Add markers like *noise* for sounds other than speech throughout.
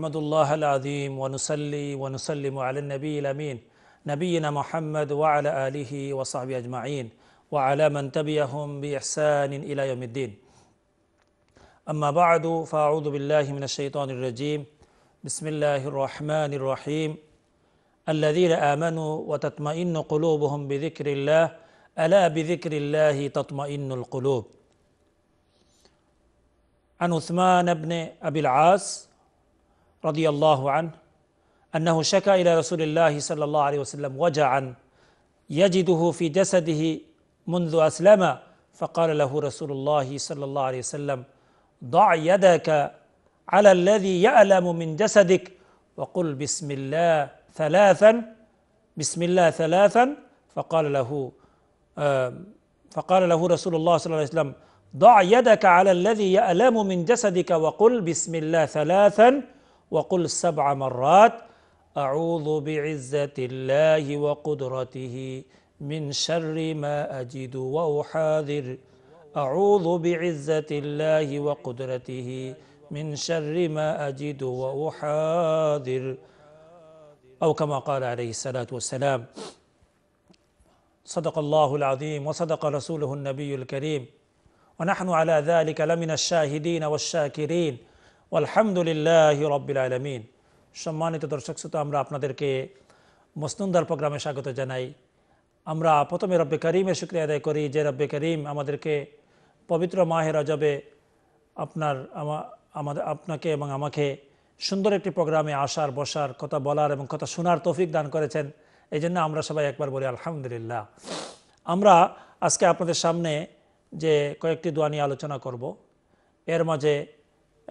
نحمد الله العظيم ونصلي ونسلم على النبي الأمين نبينا محمد وعلى آله وصحبه أجمعين وعلى من تبعهم بإحسان إلى يوم الدين أما بعد فأعوذ بالله من الشيطان الرجيم بسم الله الرحمن الرحيم الذين آمنوا وتطمئن قلوبهم بذكر الله ألا بذكر الله تطمئن القلوب عن عثمان بن أبي العاص رضي الله عنه أنه شكى إلى رسول الله صلى الله عليه وسلم وجعا يجده في جسده منذ أسلم فقال له رسول الله صلى الله عليه وسلم ضع يدك على الذي يألم من جسدك وقل بسم الله ثلاثا بسم الله ثلاثا فقال له آه، فقال له رسول الله صلى الله عليه وسلم ضع يدك على الذي يألم من جسدك وقل بسم الله ثلاثا وقل سبع مرات أعوذ بعزة الله وقدرته من شر ما أجد وأحاذر أعوذ بعزة الله وقدرته من شر ما أجد وأحاذر أو كما قال عليه الصلاة والسلام صدق الله العظيم وصدق رسوله النبي الكريم ونحن على ذلك لمن الشاهدين والشاكرين আলহামদুলিল্লাহ রব্বিল আলমিন সম্মানিত দর্শক শ্রোতা আমরা আপনাদেরকে মস্তুন্দার প্রোগ্রামে স্বাগত জানাই আমরা প্রথমে রব্বে করিমের শুক্রিয়া আদায় করি যে রব্বে করিম আমাদেরকে পবিত্র মাহে রজবে আপনার আমাদের আপনাকে এবং আমাকে সুন্দর একটি প্রোগ্রামে আসার বসার কথা বলার এবং কথা শোনার তৌফিক দান করেছেন এই জন্য আমরা সবাই একবার বলি আলহামদুলিল্লাহ আমরা আজকে আপনাদের সামনে যে কয়েকটি দোয়া নিয়ে আলোচনা করব এর মাঝে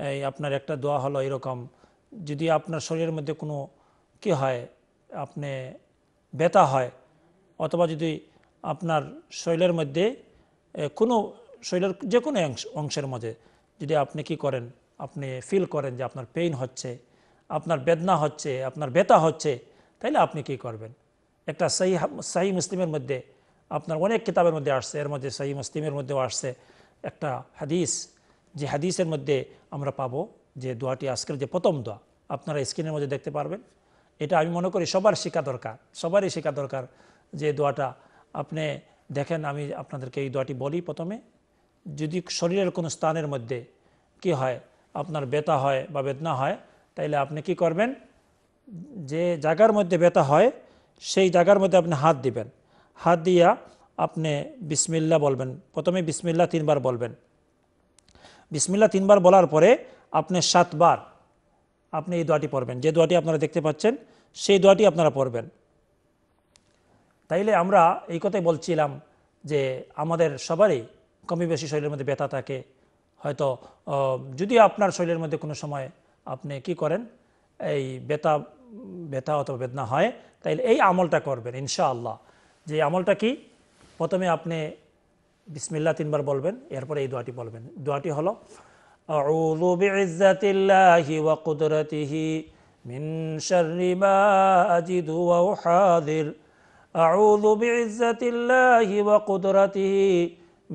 এই আপনার একটা দোয়া হলো এরকম যদি আপনার শরীরের মধ্যে কোনো কি হয় আপনি ব্যথা হয় অথবা যদি আপনার শরীরের মধ্যে কোনো শরীরের যে কোনো অংশের মধ্যে যদি আপনি কি করেন আপনি ফিল করেন যে আপনার পেইন হচ্ছে আপনার বেদনা হচ্ছে আপনার ব্যথা হচ্ছে তাইলে আপনি কি করবেন একটা সাহি সাহি মুসলিমের মধ্যে আপনার অনেক কিতাবের মধ্যে আসছে এর মধ্যে সাহি মুসলিমের মধ্যেও আসছে একটা হাদিস যে হাদিসের মধ্যে আমরা পাব যে দোয়াটি আজকের যে প্রথম দোয়া আপনারা স্ক্রিনের মধ্যে দেখতে পারবেন এটা আমি মনে করি সবার শেখা দরকার সবারই শেখা দরকার যে দোয়াটা আপনি দেখেন আমি আপনাদেরকে এই দোয়াটি বলি প্রথমে যদি শরীরের কোনো স্থানের মধ্যে কি হয় আপনার বেতা হয় বা বেদনা হয় তাইলে আপনি কি করবেন যে জায়গার মধ্যে ব্যথা হয় সেই জায়গার মধ্যে আপনি হাত দিবেন হাত দিয়া আপনি বিসমিল্লা বলবেন প্রথমে বিসমিল্লা তিনবার বলবেন বিসমিল্লা তিনবার বলার পরে আপনি সাতবার আপনি এই দোয়াটি পড়বেন যে দোয়াটি আপনারা দেখতে পাচ্ছেন সেই দোয়াটি আপনারা পড়বেন তাইলে আমরা এই কথাই বলছিলাম যে আমাদের সবারই কমই বেশি শরীরের মধ্যে ব্যথা থাকে হয়তো যদি আপনার শরীরের মধ্যে কোনো সময় আপনি কি করেন এই ব্যথা ব্যথা অথবা বেদনা হয় তাইলে এই আমলটা করবেন ইনশাআল্লাহ যে আমলটা কি প্রথমে আপনি বিসমিল্লা তিনবার বলবেন এরপরে এই দোয়াটি বলবেন দোয়াটি হলো أعوذ بعزة الله وقدرته من شر ما أجد وأحاذر أعوذ بعزة الله وقدرته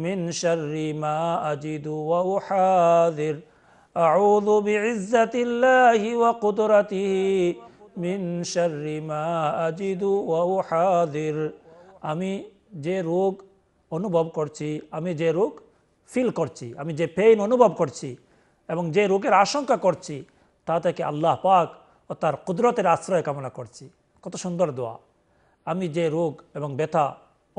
من شر ما أجد وأحاذر أعوذ بعزة الله وقدرته من شر ما أجد وأحاذر আমি যে রোগ অনুভব করছি আমি যে রোগ ফিল করছি আমি যে পেইন অনুভব করছি এবং যে রোগের আশঙ্কা করছি তা থেকে আল্লাহ পাক ও তার কুদরতের আশ্রয় কামনা করছি কত সুন্দর দোয়া আমি যে রোগ এবং ব্যথা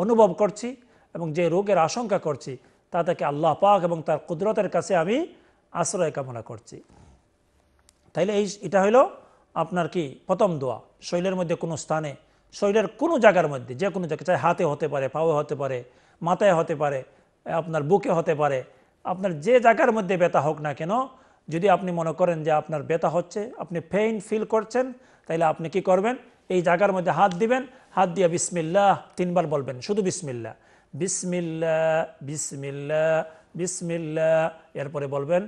অনুভব করছি এবং যে রোগের আশঙ্কা করছি তা থেকে আল্লাহ পাক এবং তার কুদরতের কাছে আমি আশ্রয় কামনা করছি তাইলে এই এটা হইল আপনার কি প্রথম দোয়া শৈলের মধ্যে কোনো স্থানে শরীরের কোনো জায়গার মধ্যে যে কোনো জায়গায় চাই হাতে হতে পারে পাওয়া হতে পারে মাথায় হতে পারে আপনার বুকে হতে পারে আপনার যে জায়গার মধ্যে ব্যথা হোক না কেন যদি আপনি মনে করেন যে আপনার ব্যথা হচ্ছে আপনি পেইন ফিল করছেন তাহলে আপনি কি করবেন এই জায়গার মধ্যে হাত দিবেন হাত দিয়ে বিসমিল্লা তিনবার বলবেন শুধু বিসমিল্লা বিসমিল্লা বিসমিল্লা বিসমিল্লা এরপরে বলবেন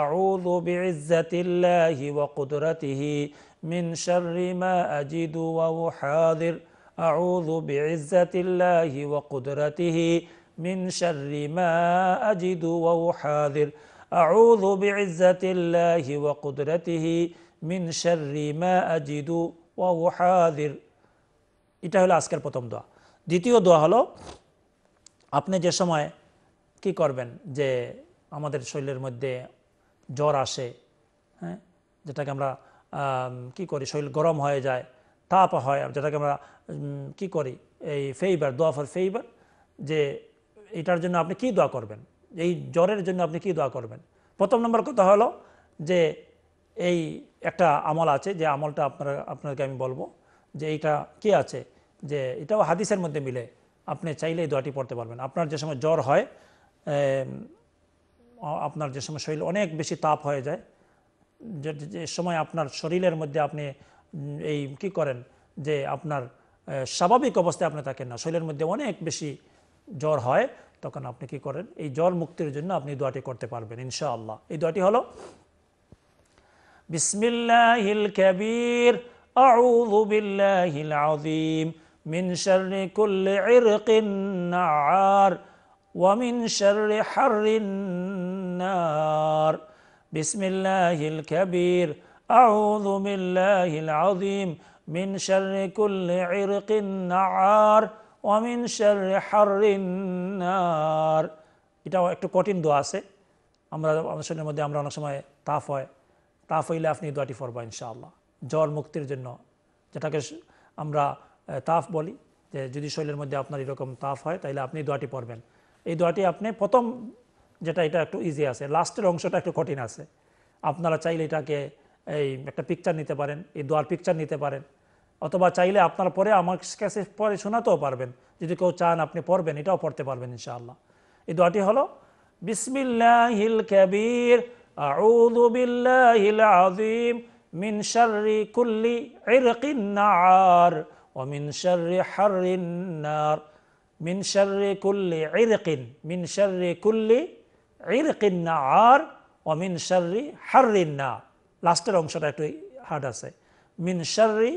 আউ্লাহি ওয়া الله وقدرته من আজিদু ما হাদির أعوذ بعزة الله وقدرته من شر ما أجد وأحاذر أعوذ بعزة الله وقدرته من شر ما أجد وأحاذر এটা হলো আজকের প্রথম দোয়া দ্বিতীয় দোয়া হলো আপনি যে সময় কি করবেন যে আমাদের শরীরের মধ্যে জ্বর আসে হ্যাঁ যেটাকে আমরা কি করি শরীর গরম হয়ে যায় তাপ হয় যেটাকে আমরা কি করি এই ফেইবার দোয়া ফর ফেইবার যে এটার জন্য আপনি কি দোয়া করবেন এই জ্বরের জন্য আপনি কি দোয়া করবেন প্রথম নম্বর কথা হলো যে এই একটা আমল আছে যে আমলটা আপনারা আপনাকে আমি বলবো যে এটা কি আছে যে এটাও হাদিসের মধ্যে মিলে আপনি চাইলে এই দোয়াটি পড়তে পারবেন আপনার যে সময় জ্বর হয় আপনার যে সময় শরীর অনেক বেশি তাপ হয়ে যায় যে সময় আপনার শরীরের মধ্যে আপনি এই কি করেন যে আপনার স্বাভাবিক অবস্থায় আপনি থাকেন না শরীরের মধ্যে অনেক বেশি জ্বর হয় তখন আপনি কি করেন এই জ্বর মুক্তির জন্য আপনি দোয়াটি করতে পারবেন ইনশা আল্লাহ এই দোয়াটি হলো বিসমিল্লাহিল কবির আউযু বিল্লাহিল আযীম মিন শাররি কুল্লি ইরকিন নার ওয়া মিন শাররি হাররিন নার বিসমিল্লাহিল কাবীর من شر كل عرق النعار ومن شر حر النار এটাও একটু কঠিন দোয়া আছে আমরা আমাদের মধ্যে আমরা অনেক সময় তাফ হয় তাফ হইলে আপনি দোয়াটি পড়বা ইনশাআল্লাহ জ্বর মুক্তির জন্য যেটাকে আমরা তাফ বলি যে যদি শরীরের মধ্যে আপনার এরকম তাফ হয় তাহলে আপনি দোয়াটি পড়বেন এই দোয়াটি আপনি প্রথম যেটা এটা একটু ইজি আছে লাস্টের অংশটা একটু কঠিন আছে আপনারা চাইলে এটাকে এই একটা পিকচার নিতে পারেন এই দোয়ার পিকচার নিতে পারেন অথবা চাইলে আপনার পরে আমার কাছে পরে শোনাতেও পারবেন যদি কেউ চান আপনি পড়বেন এটাও পড়তে পারবেন ইনশাআল্লাহ এই দোয়াটি হলো বিসমিল্লাহিল কবির আউযু বিল্লাহিল আযীম মিন শাররি কুল্লি ইরকিন নার ওয়া মিন শাররি হাররিন নার মিন শাররি কুল্লি ইরকিন মিন শাররি কুল্লি ইরকিন নার ওয়া মিন শাররি হাররিন নার লাস্টের অংশটা একটু হার্ড আছে মিন শাররি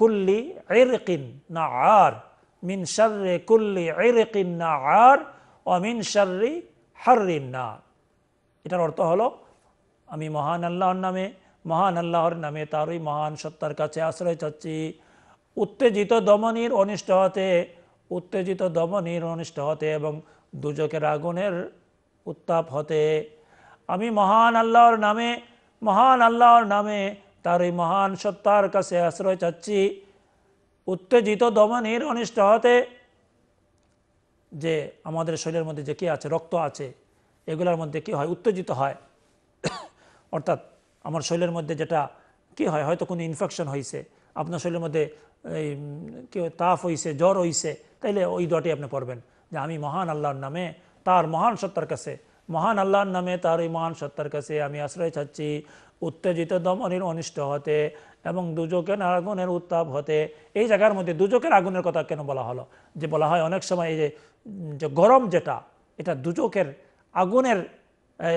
কুল্লি এরকিন না আর মিন শার্রে কুল্লি এরকিন না আর অমিন শার্রি হার্রিন না এটার অর্থ হলো আমি মহান আল্লাহর নামে মহান আল্লাহর নামে তারই মহান সত্তার কাছে আশ্রয় চাচ্ছি উত্তেজিত দমনীর অনিষ্ট হতে উত্তেজিত দমনীর অনিষ্ট হতে এবং দুজকের আগুনের উত্তাপ হতে আমি মহান আল্লাহর নামে মহান আল্লাহর নামে তার এই মহান সত্তার কাছে আশ্রয় চাচ্ছি উত্তেজিত দমনের অনিষ্ট হতে যে আমাদের শরীরের মধ্যে যে কি আছে রক্ত আছে এগুলোর মধ্যে কি হয় উত্তেজিত হয় *coughs* অর্থাৎ আমার শরীরের মধ্যে যেটা কি হয় হয়তো কোনো ইনফেকশন হয়েছে আপনার শরীরের মধ্যে এই কেউ তাপ হয়েছে জ্বর হয়েছে তাইলে ওই দোয়াটি আপনি পড়বেন যে আমি মহান আল্লাহর নামে তার মহান সত্তার কাছে মহান আল্লাহর নামে তার ওই মহান সত্তার কাছে আমি আশ্রয় চাচ্ছি উত্তেজিত দমনের অনিষ্ট হতে এবং দুজকের আগুনের উত্তাপ হতে এই জায়গার মধ্যে দুজকের আগুনের কথা কেন বলা হলো যে বলা হয় অনেক সময় এই যে গরম যেটা এটা দুজকের আগুনের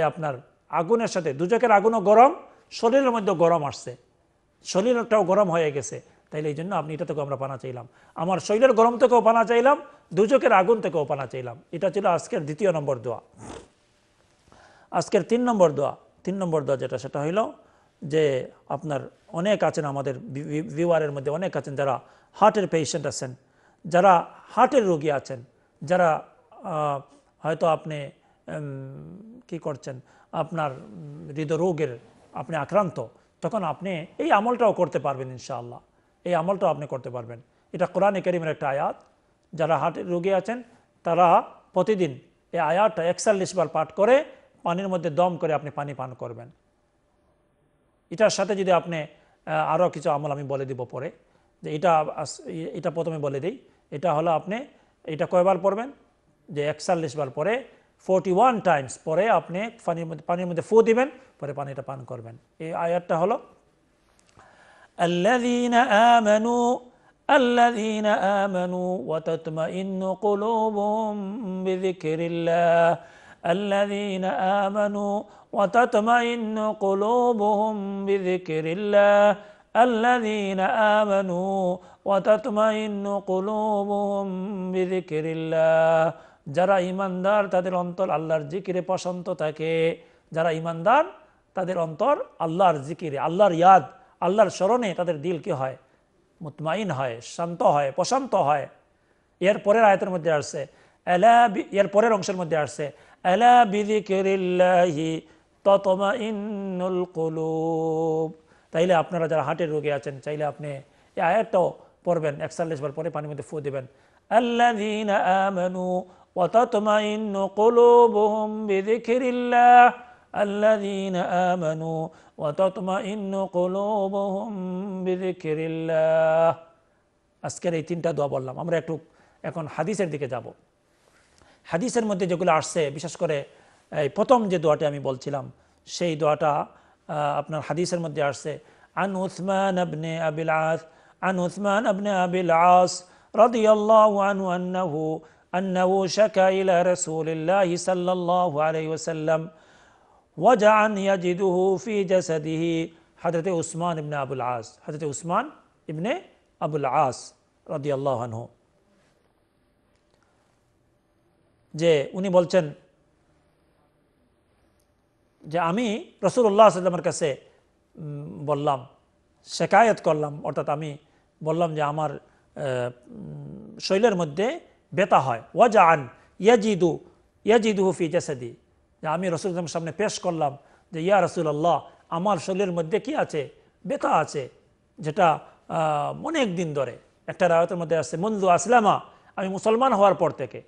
আপনার আগুনের সাথে দুজকের আগুনও গরম শরীরের মধ্যে গরম আসছে শরীরটাও গরম হয়ে গেছে তাইলে এই জন্য আপনি এটা থেকেও আমরা পানা চাইলাম আমার শরীরের গরম থেকেও পানা চাইলাম দুজকের আগুন থেকেও পানা চাইলাম এটা ছিল আজকের দ্বিতীয় নম্বর দোয়া আজকের তিন নম্বর দোয়া তিন নম্বর দরজাটা যেটা সেটা হইল যে আপনার অনেক আছেন আমাদের ভিওয়ারের মধ্যে অনেক আছেন যারা হার্টের পেশেন্ট আছেন যারা হার্টের রোগী আছেন যারা হয়তো আপনি কি করছেন আপনার হৃদরোগের আপনি আক্রান্ত তখন আপনি এই আমলটাও করতে পারবেন ইনশাআল্লাহ এই আমলটাও আপনি করতে পারবেন এটা কোরআনে করিমের একটা আয়াত যারা হার্টের রোগী আছেন তারা প্রতিদিন এই আয়াতটা একচল্লিশ বার পাঠ করে পানির মধ্যে দম করে আপনি পানি পান করবেন এটার সাথে যদি আপনি আরও কিছু আমল আমি বলে দিব পরে যে এটা এটা প্রথমে বলে দিই এটা হলো আপনি এটা কয়বার পড়বেন যে একচল্লিশ বার পরে ফোরটি ওয়ান টাইমস পরে আপনি পানির মধ্যে পানির মধ্যে ফু দিবেন পরে পানিটা পান করবেন এই আয়ারটা হলো الذين الذين آمنوا وتطمئن قلوبهم بذكر الله الذين آمنوا وتطمئن قلوبهم بذكر الله الذين آمنوا وتطمئن قلوبهم بذكر الله যারা ইমানদার তাদের অন্তর আল্লাহর জিকিরে প্রশান্ত থাকে যারা ইমানদার তাদের অন্তর আল্লাহর জিকিরে আল্লাহর ইয়াদ আল্লাহর স্মরণে তাদের দিল কি হয় মুতমাইন হয় শান্ত হয় প্রশান্ত হয় এর পরের আয়তের মধ্যে আসছে এর পরের অংশের মধ্যে আসছে আলা বিদিকিরিল্লাহি ততমা ইন্নুল কুলুব তাইলে আপনারা যারা হার্টের রোগী আছেন চাইলে আপনি এই আয়াতটাও পড়বেন একচল্লিশ বার পরে পানির মধ্যে ফু দেবেন আল্লাদিন আমানু ওয়াতাতমা ইন্নু কুলুবুহুম বিদিকিরিল্লাহ الذين آمنوا وتطمئن قلوبهم بذكر الله আজকের এই তিনটা দোয়া বললাম আমরা একটু এখন হাদিসের দিকে যাব হাদিসের মধ্যে যেগুলো আসছে বিশেষ করে এই প্রথম যে দোয়াটা আমি বলছিলাম সেই দোয়াটা আপনার হাদিসের মধ্যে আসছে আন উসমান ইবনে আবিল আস আন উসমান ইবনে আবিল আস رضي الله عنه أنه أنه شكى إلى رسول الله صلى الله عليه وسلم وجعا يجده في جسده حضرت عثمان ابن أبو العاص حضرت عثمان ابن أبو العاص رضي الله عنه যে উনি বলছেন যে আমি রসুল্লাহ আসলামের কাছে বললাম শেকায়ত করলাম অর্থাৎ আমি বললাম যে আমার শৈলের মধ্যে বেতা হয় ওয়াজা আন ইয়াজিদু ইয়াজিদু ফি জাসাদি যে আমি রসুলের সামনে পেশ করলাম যে ইয়া রসুল্লাহ আমার শরীরের মধ্যে কি আছে বেতা আছে যেটা অনেক দিন ধরে একটা রায়তের মধ্যে আছে মন্দু আসলামা আমি মুসলমান হওয়ার পর থেকে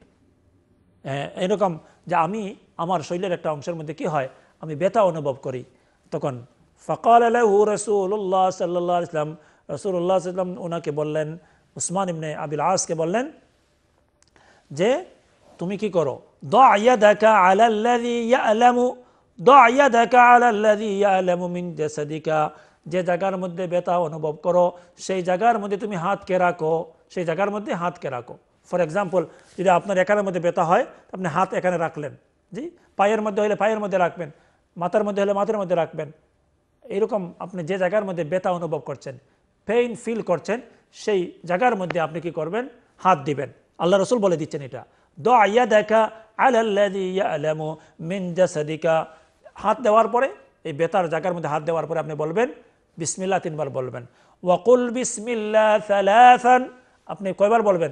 এরকম যে আমি আমার শৈলের একটা অংশের মধ্যে কি হয় আমি ব্যথা অনুভব করি তখন ফকাল আলাহু রসুল্লাহ সাল্লাহ ইসলাম রসুল্লাহ ইসলাম ওনাকে বললেন উসমান ইমনে আবিল আসকে বললেন যে তুমি কি করো দ আয়া দেখা যে জায়গার মধ্যে ব্যথা অনুভব করো সেই জায়গার মধ্যে তুমি হাতকে রাখো সেই জায়গার মধ্যে হাতকে রাখো ফর এক্সাম্পল যদি আপনার এখানের মধ্যে ব্যথা হয় আপনি হাত এখানে রাখলেন জি পায়ের মধ্যে হলে পায়ের মধ্যে রাখবেন মাথার মধ্যে হলে মাথার মধ্যে রাখবেন এরকম আপনি যে জায়গার মধ্যে ব্যথা অনুভব করছেন পেইন ফিল করছেন সেই জায়গার মধ্যে আপনি কি করবেন হাত দিবেন আল্লাহ রসুল বলে দিচ্ছেন এটা দো আইয়া দেখা আলামো মিনজা সাদিকা হাত দেওয়ার পরে এই বেতার জায়গার মধ্যে হাত দেওয়ার পরে আপনি বলবেন বিসমিল্লা তিনবার বলবেন ওয়াকুল বিসমিল্লা আপনি কয়বার বলবেন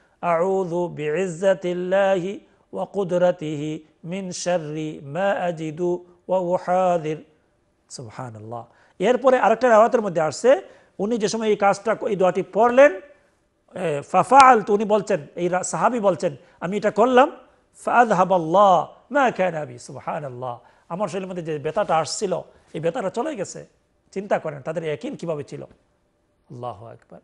আউযু বিইজ্জাতিল্লাহি ওয়া কুদরাতিহি মিন শাররি মা আজিদু ওয়া উহাদির সুবহানাল্লাহ এরপরে আরেকটা রাওয়াতের মধ্যে আসছে উনি যে সময় এই কাজটা এই দোয়াটি পড়লেন ফাফা আলত উনি বলছেন এই সাহাবি বলছেন আমি এটা করলাম ফাদ হাবাল্লাহ মা কেন আবি সুহান আল্লাহ আমার শরীরের মধ্যে যে বেতাটা আসছিল এই বেতাটা চলে গেছে চিন্তা করেন তাদের একিন কিভাবে ছিল আল্লাহ একবার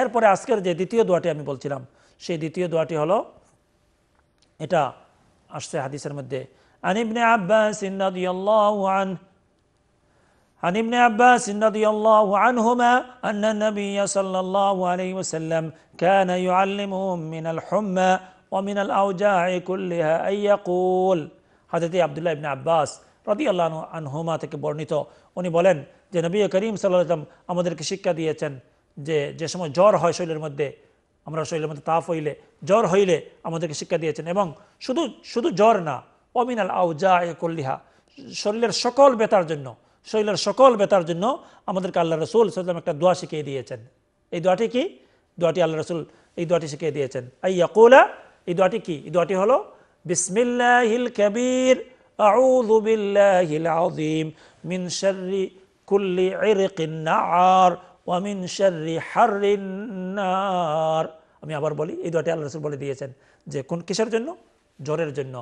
এরপরে আজকের যে দ্বিতীয় দোয়াটি আমি বলছিলাম সেই দ্বিতীয় দোয়াটি হলো এটা আসছে হাদিসের মধ্যে আনিবনে আব্বাস عن ابن عباس رضي الله عنهما أن النبي صلى الله عليه وسلم كان يعلمهم من الحمى ومن الأوجاع كلها أن يقول عبد الله بن عباس রদি আল্লাহ আনহুমা থেকে বর্ণিত উনি বলেন যে নবী করিম সাল্লাহ আমাদেরকে শিক্ষা দিয়েছেন যে যে সময় জ্বর হয় শরীরের মধ্যে আমরা শরীরের মধ্যে তাপ হইলে জ্বর হইলে আমাদেরকে শিক্ষা দিয়েছেন এবং শুধু শুধু জ্বর না অমিনাল আউজা এ কল্লিহা শরীরের সকল বেতার জন্য শরীরের সকল বেতার জন্য আমাদেরকে আল্লাহ রসুল সাল্লাম একটা দোয়া শিখিয়ে দিয়েছেন এই দোয়াটি কি দোয়াটি আল্লাহ রসুল এই দোয়াটি শিখিয়ে দিয়েছেন এই ইয়াকুলা এই দোয়াটি কি এই দোয়াটি হলো বিসমিল্লাহিল কবির আউযু বিল্লাহিল আযীম মিন শাররি কুল্লি ইরকিন নাআর ওয়ামিন শার্রি হার আমি আবার বলি এই দুটি আল্লাহ রসুল বলে দিয়েছেন যে কোন কিসের জন্য জ্বরের জন্য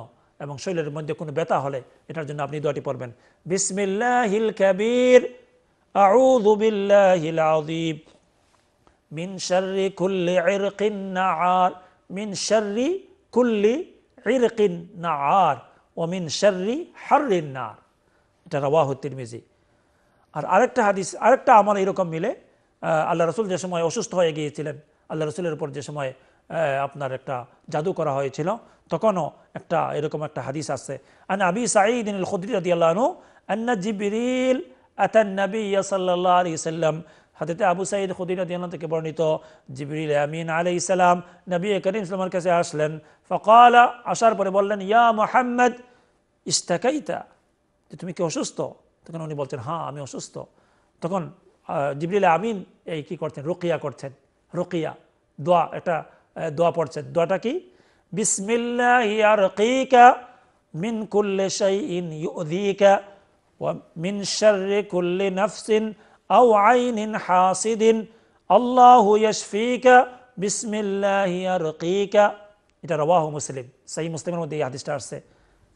এবং শরীরের মধ্যে কোনো ব্যথা হলে এটার জন্য আপনি দোয়াটি পড়বেন বিসমিল্লাহিল কাবির আউযু বিল্লাহিল আযীম মিন শাররি কুল্লি ইরকিন নাআর মিন শাররি কুল্লি ইরকিন নাআর ওয়া মিন শাররি হাররিন আর এটা রাওয়াহু তিরমিজি আর আরেকটা হাদিস আরেকটা আমার এরকম মিলে আল্লাহ রসুল যে সময় অসুস্থ হয়ে গিয়েছিলেন আল্লাহ রসুলের উপর যে সময় আপনার একটা জাদু করা হয়েছিল তখনও একটা এরকম একটা হাদিস আছে আন আবি সাঈদ ইল খুদ্রি রদি আন্না জিবিরিল আতান নবী সাল্লাহ সাল্লাম হাদিতে আবু সাইদ খুদির দিয়ান থেকে বর্ণিত জিবরিল আমিন আলি ইসালাম নবী করিম ইসলামের কাছে আসলেন ফকালা আসার পরে বললেন ইয়া মোহাম্মদ ইস্তাকাইতা যে তুমি কি অসুস্থ তখন উনি বলছেন হ্যাঁ আমি অসুস্থ তখন জিবরিল আমিন এই কি করছেন রুকিয়া করছেন রুকিয়া দোয়া এটা দোয়া পড়ছেন দোয়াটা কি মিন কুল্লে ইন কুল্লি এটা মুসলিম সেই মুসলিমের মধ্যে এই হাদিসটা আসছে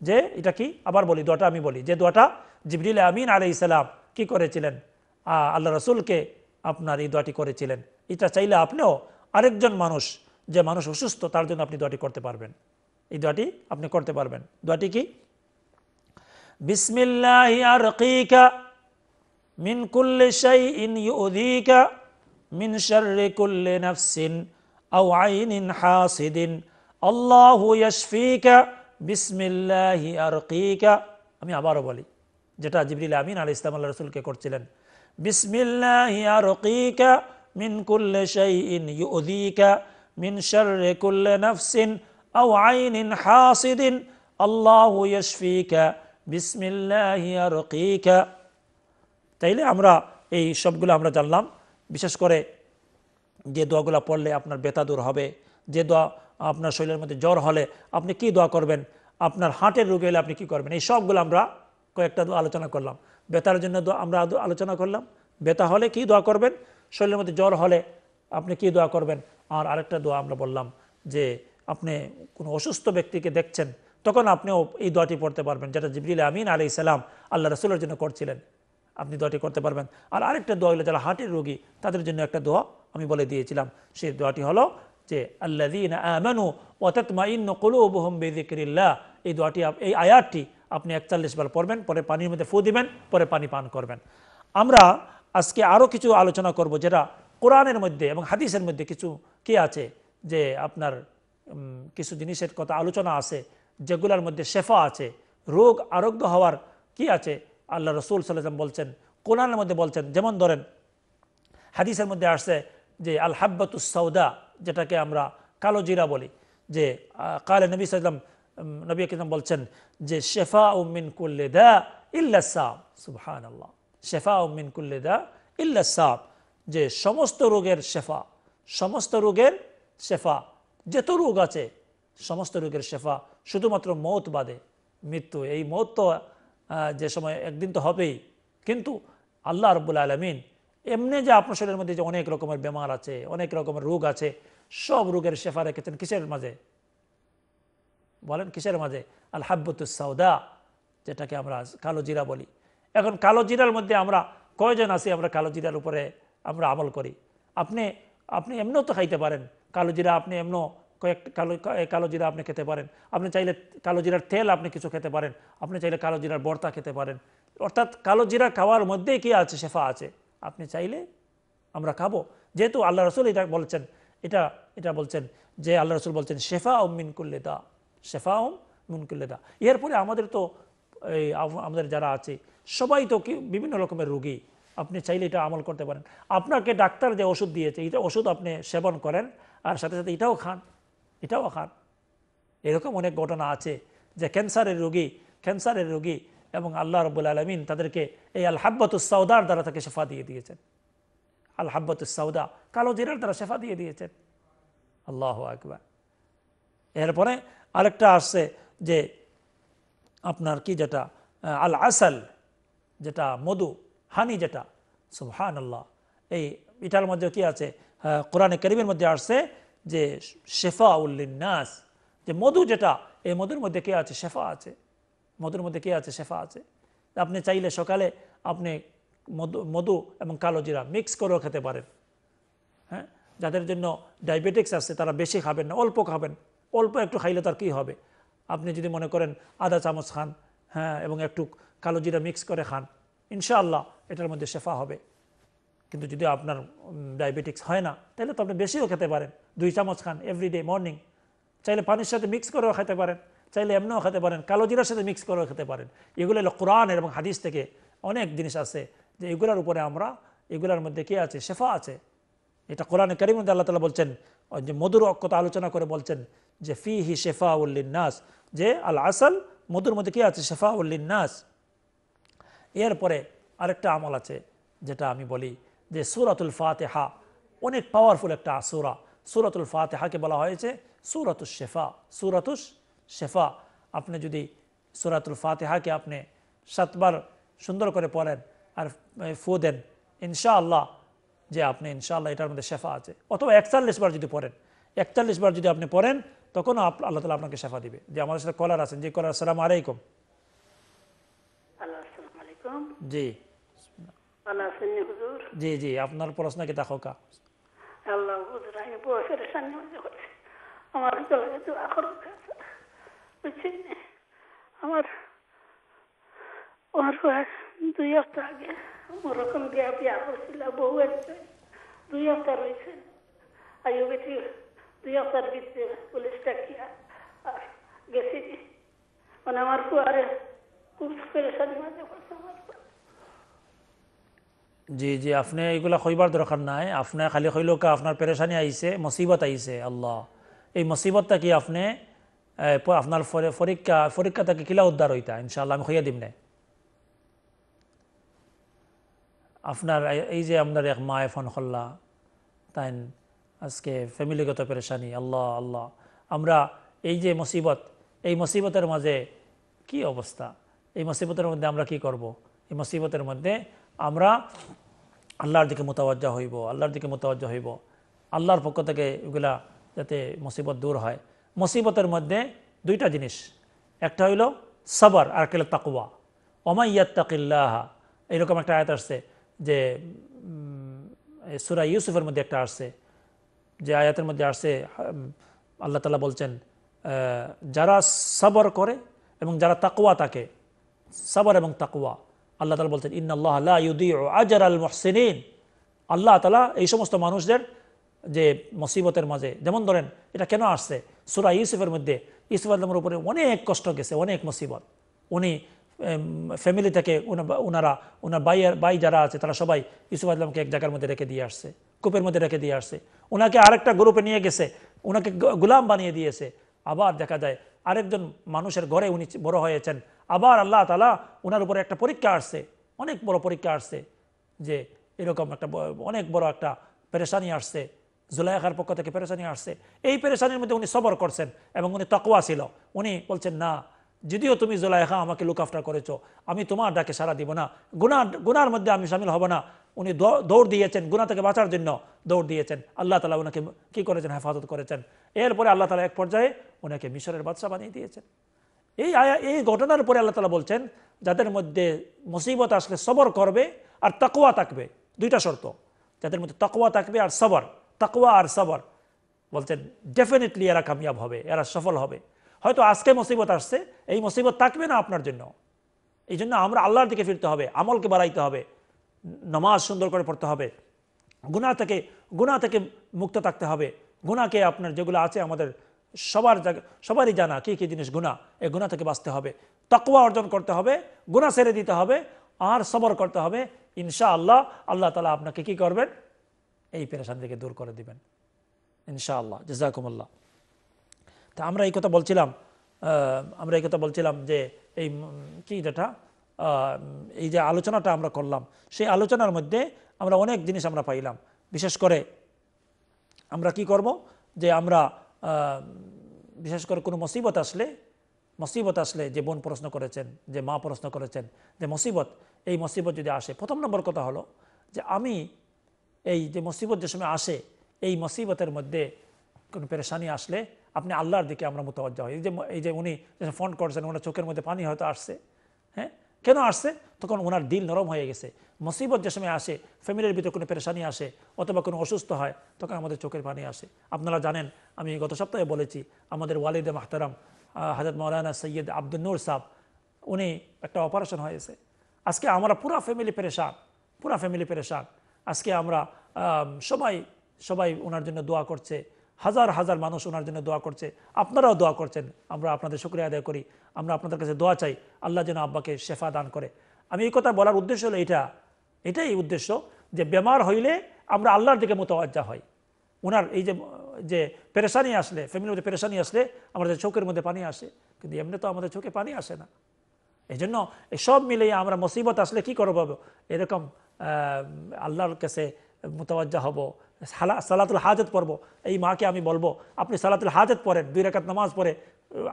যে এটা কি আবার বলি দোয়াটা আমি বলি যে দোয়াটা জিবরিল আমিন আলি ইসালাম কি করেছিলেন আল্লাহ রসুলকে আপনার এই দোয়াটি করেছিলেন এটা চাইলে আপনিও আরেকজন মানুষ যে মানুষ অসুস্থ তার জন্য আপনি দোয়াটি করতে পারবেন এই দোয়াটি আপনি করতে পারবেন দোয়াটি কি বিসমিল্লাহ আরকিকা মিন কুল্লি শাই ইন ইউদিকা মিন শাররি কুল্লি আউ আইন ইন হাসিদিন আল্লাহু ইয়াশফিকা বিসমিল্লাহি আরকিকা আমি আবারও বলি যেটা জিবরিল আমিন আল আল্লাহ রসুলকে করছিলেন বিসমিল্লাহ রকিকা মিন কুল্লে শাইন ইউদিকা মিন শর্রে কুল্লে নফসিন আও আইনিন হাসিদিন আল্লাহ ইয়শফিকা বিসমিল্লাহ রকিকা তাইলে আমরা এই সবগুলো আমরা জানলাম বিশেষ করে যে দোয়াগুলো পড়লে আপনার বেতা দূর হবে যে দোয়া আপনার শরীরের মধ্যে জ্বর হলে আপনি কি দোয়া করবেন আপনার হার্টের রোগে হলে আপনি কি করবেন এই সবগুলো আমরা কয়েকটা আলোচনা করলাম ব্যথার জন্য আমরা আলোচনা করলাম ব্যথা হলে কি দোয়া করবেন শরীরের মধ্যে জ্বর হলে আপনি কি দোয়া করবেন আর আরেকটা দোয়া আমরা বললাম যে আপনি কোনো অসুস্থ ব্যক্তিকে দেখছেন তখন আপনিও এই দোয়াটি পড়তে পারবেন যেটা জিবরিল আমিন আলি ইসালাম আল্লাহ রসুলের জন্য করছিলেন আপনি দোয়াটি করতে পারবেন আর আরেকটা দোয়া হলো যারা হার্টের রোগী তাদের জন্য একটা দোয়া আমি বলে দিয়েছিলাম সেই দোয়াটি হলো যে আল্লাহ আমানু এই দোয়াটি এই আয়ারটি আপনি একচল্লিশ বার পড়বেন পরে পানির মধ্যে ফু দিবেন পরে পানি পান করবেন আমরা আজকে আরও কিছু আলোচনা করব যেটা কোরআনের মধ্যে এবং হাদিসের মধ্যে কিছু কি আছে যে আপনার কিছু জিনিসের কথা আলোচনা আছে যেগুলোর মধ্যে শেফা আছে রোগ আরোগ্য হওয়ার কি আছে আল্লাহ রসুল সাল্লাম বলছেন কোরআনের মধ্যে বলছেন যেমন ধরেন হাদিসের মধ্যে আসছে যে আল সৌদা যেটাকে আমরা কালো জিরা বলি যে কালে নবী সাল্লাম নবী কিরম বলছেন যে শেফা উমিন কুল্লে দা ইল্লা সুবহান আল্লাহ শেফা উমিন কুল্লে দা ইল্লা যে সমস্ত রোগের শেফা সমস্ত রোগের শেফা যেত রোগ আছে সমস্ত রোগের শেফা শুধুমাত্র মত বাদে মৃত্যু এই মত তো যে সময় একদিন তো হবেই কিন্তু আল্লাহ রব্বুল আলমিন এমনি যে আপনার শরীরের মধ্যে যে অনেক রকমের বেমার আছে অনেক রকমের রোগ আছে সব রোগের শেফা রেখেছেন কিসের মাঝে বলেন কিসের মাঝে আল হাব্বতুস সাউদা যেটাকে আমরা কালো জিরা বলি এখন কালো জিরার মধ্যে আমরা কয়জন আছি আমরা কালো জিরার উপরে আমরা আমল করি আপনি আপনি এমনও তো খাইতে পারেন কালো জিরা আপনি এমনও কয়েক কালো কালো জিরা আপনি খেতে পারেন আপনি চাইলে কালো জিরার তেল আপনি কিছু খেতে পারেন আপনি চাইলে কালো জিরার বর্তা খেতে পারেন অর্থাৎ কালো জিরা খাওয়ার মধ্যেই কি আছে শেফা আছে আপনি চাইলে আমরা খাবো যেহেতু আল্লাহ রসুল এটা বলছেন এটা এটা বলছেন যে আল্লাহ রসুল বলছেন শেফা ও করলে দা শেফাহম মুনকুল্লেদা এরপরে আমাদের তো এই আমাদের যারা আছে সবাই তো কি বিভিন্ন রকমের রুগী আপনি চাইলে এটা আমল করতে পারেন আপনাকে ডাক্তার যে ওষুধ দিয়েছে এটা ওষুধ আপনি সেবন করেন আর সাথে সাথে এটাও খান এটাও খান এরকম অনেক ঘটনা আছে যে ক্যান্সারের রোগী ক্যান্সারের রোগী এবং আল্লাহ রবুল আলমিন তাদেরকে এই আলহাব্বাতুসাউদার দ্বারা তাকে শেফা দিয়ে দিয়েছেন আলহাব্বাতুসাউদা কালো জিরার দ্বারা শেফা দিয়ে দিয়েছেন আল্লাহ আকবার এরপরে আরেকটা আসছে যে আপনার কি যেটা আল আসাল যেটা মধু হানি যেটা সুহান আল্লাহ এই এটার মধ্যে কি আছে কোরআনে করিমের মধ্যে আসছে যে শেফা উল্লিনাস যে মধু যেটা এই মধুর মধ্যে কে আছে শেফা আছে মধুর মধ্যে কে আছে শেফা আছে আপনি চাইলে সকালে আপনি মধু মধু এবং কালো জিরা মিক্স করেও খেতে পারেন হ্যাঁ যাদের জন্য ডায়াবেটিক্স আছে তারা বেশি খাবেন না অল্প খাবেন অল্প একটু খাইলে তার কী হবে আপনি যদি মনে করেন আদা চামচ খান হ্যাঁ এবং একটু কালো জিরা মিক্স করে খান ইনশাআল্লাহ এটার মধ্যে শেফা হবে কিন্তু যদি আপনার ডায়াবেটিক্স হয় না তাহলে তো আপনি বেশিও খেতে পারেন দুই চামচ খান এভরিডে মর্নিং চাইলে পানির সাথে মিক্স করেও খেতে পারেন চাইলে এমনিও খেতে পারেন কালো জিরার সাথে মিক্স করেও খেতে পারেন এগুলো হলো কোরআন এবং হাদিস থেকে অনেক জিনিস আছে যে এগুলার উপরে আমরা এগুলার মধ্যে কে আছে শেফা আছে এটা কোরআনে কারিমদ আল্লাহ তালা বলছেন যে মধুর অক্ষতা আলোচনা করে বলছেন যে ফি হি শেফা উল্লিনাস যে আল আসাল মধুর মধ্যে কী আছে শেফা উল্লিনাস এরপরে আরেকটা আমল আছে যেটা আমি বলি যে সুরাতুল ফাতেহা অনেক পাওয়ারফুল একটা সুরা সুরাতুল ফাতেহাকে বলা হয়েছে সুরাতুস শেফা সুরাতুস শেফা আপনি যদি সুরাতুল ফাতেহাকে আপনি সাতবার সুন্দর করে পড়েন আর ফু দেন ইনশাআল্লাহ যে আপনি ইনশাআল্লাহ এটার মধ্যে শেফা আছে অথবা একচল্লিশ বার যদি পড়েন একচল্লিশ বার যদি আপনি পড়েন তখনও আল্লাহ তালা আপনাকে সেফা দিবে যে আমাদের সাথে কলার আছেন যে কলার সালাম আলাইকুম জি জি জি আপনার পড়াশোনা কি দেখো কা আমার আমার আমার দুই হপ্তাহ আগে ওরকম দুই হপ্তাহ রয়েছে প্রিয় সার্ভিসে গেছি মানে আমার খুব মাঝে জি জি আপনি এইগুলা হইবার দরকার নাই আপনি খালি হইল কা আপনার পেরেশানি আইছে মুসিবত আইছে আল্লাহ এই মুসিবতটা কি আপনি আপনার পরীক্ষা পরীক্ষাটা কি কিলা উদ্ধার হইতা ইনশাল্লাহ আমি দিম নে আপনার এই যে আপনার এক মা ফোন করলা তাই আজকে ফ্যামিলিগত পেরেশানি আল্লাহ আল্লাহ আমরা এই যে মুসিবত এই মুসিবতের মাঝে কি অবস্থা এই মুসিবতের মধ্যে আমরা কি করব। এই মুসিবতের মধ্যে আমরা আল্লাহর দিকে মোতাবজ্জা হইব আল্লাহর দিকে মোতাবজ্জা হইব আল্লাহর পক্ষ থেকে এগুলা যাতে মুসিবত দূর হয় মুসিবতের মধ্যে দুইটা জিনিস একটা হইল সবর আর কেল তাকুয়া ওমাইয়াত্তাকিল্লাহা এরকম একটা আয়াত আসছে যে সুরা ইউসুফের মধ্যে একটা আসছে যে আয়াতের মধ্যে আসছে আল্লাহ তালা বলছেন যারা সাবর করে এবং যারা তাকুয়া তাকে সাবর এবং তাকুয়া আল্লাহ তালা বলছেন ইন্না আল্লাহ আল্লাহ ইউদি আজর আল মহসিন আল্লাহ তালা এই সমস্ত মানুষদের যে মসিবতের মাঝে যেমন ধরেন এটা কেন আসছে সুরা ইউসুফের মধ্যে ইউসুফ আলমের উপরে অনেক কষ্ট গেছে অনেক মুসিবত উনি ফ্যামিলি থেকে ওনারা ওনার বাইয়ের বাই যারা আছে তারা সবাই ইউসুফ আলমকে এক জায়গার মধ্যে রেখে দিয়ে আসছে কূপের মধ্যে রেখে দিয়ে আসছে ওনাকে আরেকটা গ্রুপে নিয়ে গেছে ওনাকে গুলাম বানিয়ে দিয়েছে আবার দেখা যায় আরেকজন মানুষের ঘরে উনি বড় হয়েছেন আবার আল্লাহ তালা ওনার উপরে একটা পরীক্ষা আসছে অনেক বড় পরীক্ষা আসছে যে এরকম একটা অনেক বড় একটা পেরেশানি আসছে জুলাইখার পক্ষ থেকে পেরেশানি আসছে এই পেরেশানির মধ্যে উনি সবর করছেন এবং উনি তকোয়া ছিল উনি বলছেন না যদিও তুমি জোলাইখা আমাকে লুক আফটার করেছো আমি তোমার ডাকে সারা দিব না গুনার গুনার মধ্যে আমি সামিল হব না উনি দৌড় দিয়েছেন গুনা থেকে বাঁচার জন্য দৌড় দিয়েছেন আল্লাহ তালা ওনাকে কী করেছেন হেফাজত করেছেন এরপরে আল্লাহ তালা এক পর্যায়ে ওনাকে মিশরের বাদশা বানিয়ে দিয়েছেন এই আয়া এই ঘটনার পরে আল্লাহ তালা বলছেন যাদের মধ্যে মুসিবত আসলে সবর করবে আর তাকুয়া থাকবে দুইটা শর্ত যাদের মধ্যে তাকোয়া থাকবে আর সবর তাকুয়া আর সবর বলছেন ডেফিনেটলি এরা কামিয়াব হবে এরা সফল হবে হয়তো আজকে মুসিবত আসছে এই মুসিবত থাকবে না আপনার জন্য এই জন্য আমরা আল্লাহর দিকে ফিরতে হবে আমলকে বাড়াইতে হবে নমাজ সুন্দর করে পড়তে হবে গুণা থেকে গুণা থেকে মুক্ত থাকতে হবে গুণাকে আপনার যেগুলো আছে আমাদের সবার সবারই জানা কী কী জিনিস গুণা এই গুণা থেকে বাঁচতে হবে তকওয়া অর্জন করতে হবে গুণা সেরে দিতে হবে আর সবর করতে হবে ইনশা আল্লাহ আল্লাহ তালা আপনাকে কি করবেন এই পেরেশান থেকে দূর করে দিবেন ইনশা আল্লাহ জেজাকুমল্লাহ তা আমরা এই কথা বলছিলাম আমরা এই কথা বলছিলাম যে এই কি যেটা এই যে আলোচনাটা আমরা করলাম সেই আলোচনার মধ্যে আমরা অনেক জিনিস আমরা পাইলাম বিশেষ করে আমরা কি করব যে আমরা বিশেষ করে কোনো মসিবত আসলে মসিবত আসলে যে বোন প্রশ্ন করেছেন যে মা প্রশ্ন করেছেন যে মসিবত এই মসিবত যদি আসে প্রথম নম্বর কথা হলো যে আমি এই যে মসিবত যে সময় আসে এই মসিবতের মধ্যে কোনো পেরেশানি আসলে আপনি আল্লাহর দিকে আমরা মোতাবজ্জা হই এই যে এই যে উনি ফোন করছেন ওনার চোখের মধ্যে পানি হয়তো আসছে হ্যাঁ কেন আসছে তখন ওনার দিল নরম হয়ে গেছে মুসিবত যে সময় আসে ফ্যামিলির ভিতরে কোনো পেরেশানি আসে অথবা কোনো অসুস্থ হয় তখন আমাদের চোখের পানি আসে আপনারা জানেন আমি গত সপ্তাহে বলেছি আমাদের ওয়ালিদে মাহতারাম হাজরত মৌলানা সৈয়দ আব্দুল নূর সাহ উনি একটা অপারেশন হয়েছে আজকে আমরা পুরা ফ্যামিলি পেরেশান পুরা ফ্যামিলি পেরেশান আজকে আমরা সবাই সবাই ওনার জন্য দোয়া করছে হাজার হাজার মানুষ ওনার জন্য দোয়া করছে আপনারাও দোয়া করছেন আমরা আপনাদের শুক্রিয়া আদায় করি আমরা আপনাদের কাছে দোয়া চাই আল্লাহ যেন আব্বাকে শেফা দান করে আমি এই কথা বলার উদ্দেশ্য হলো এটা এটাই উদ্দেশ্য যে বেমার হইলে আমরা আল্লাহর দিকে মোতওয়াজ্জা হয় ওনার এই যে যে পেরেশানি আসলে ফ্যামিলির মধ্যে পেরেশানি আসলে আমাদের চোখের মধ্যে পানি আসে কিন্তু এমনি তো আমাদের চোখে পানি আসে না এই জন্য সব মিলিয়ে আমরা মুসিবত আসলে কি করবো এরকম আল্লাহর কাছে মোতওয়াজ্জা হব সালাতুল হাজত পড়বো এই মাকে আমি বলবো আপনি সালাতুল হাজত পড়েন দুই রাকাত নামাজ পড়ে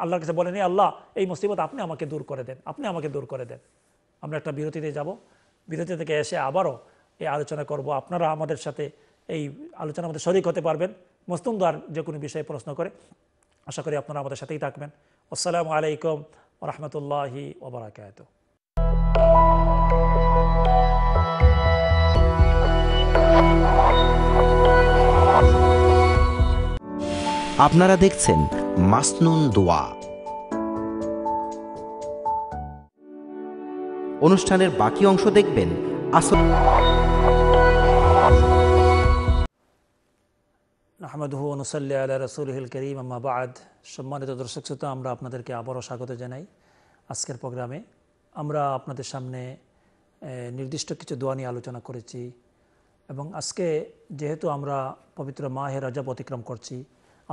আল্লাহর কাছে বলেন আল্লাহ এই মুসিবত আপনি আমাকে দূর করে দেন আপনি আমাকে দূর করে দেন আমরা একটা বিরতিতে যাব বিরতি থেকে এসে আবারও এই আলোচনা করব আপনারা আমাদের সাথে এই আলোচনার মধ্যে শরিক হতে পারবেন দ্বার যে কোনো বিষয়ে প্রশ্ন করে আশা করি আপনারা আমাদের সাথেই থাকবেন আসসালামু আলাইকুম রহমতুল্লাহি ওবরাকাত আপনারা দেখছেন মাসনুন দোয়া অনুষ্ঠানের বাকি অংশ দেখবেন আসল আহমদহু অনুসল্লা আল্লাহ রসুলহিল করিম সম্মানিত দর্শক শ্রোতা আমরা আপনাদেরকে আবারও স্বাগত জানাই আজকের প্রোগ্রামে আমরা আপনাদের সামনে নির্দিষ্ট কিছু দোয়া নিয়ে আলোচনা করেছি এবং আজকে যেহেতু আমরা পবিত্র মাহের রাজব অতিক্রম করছি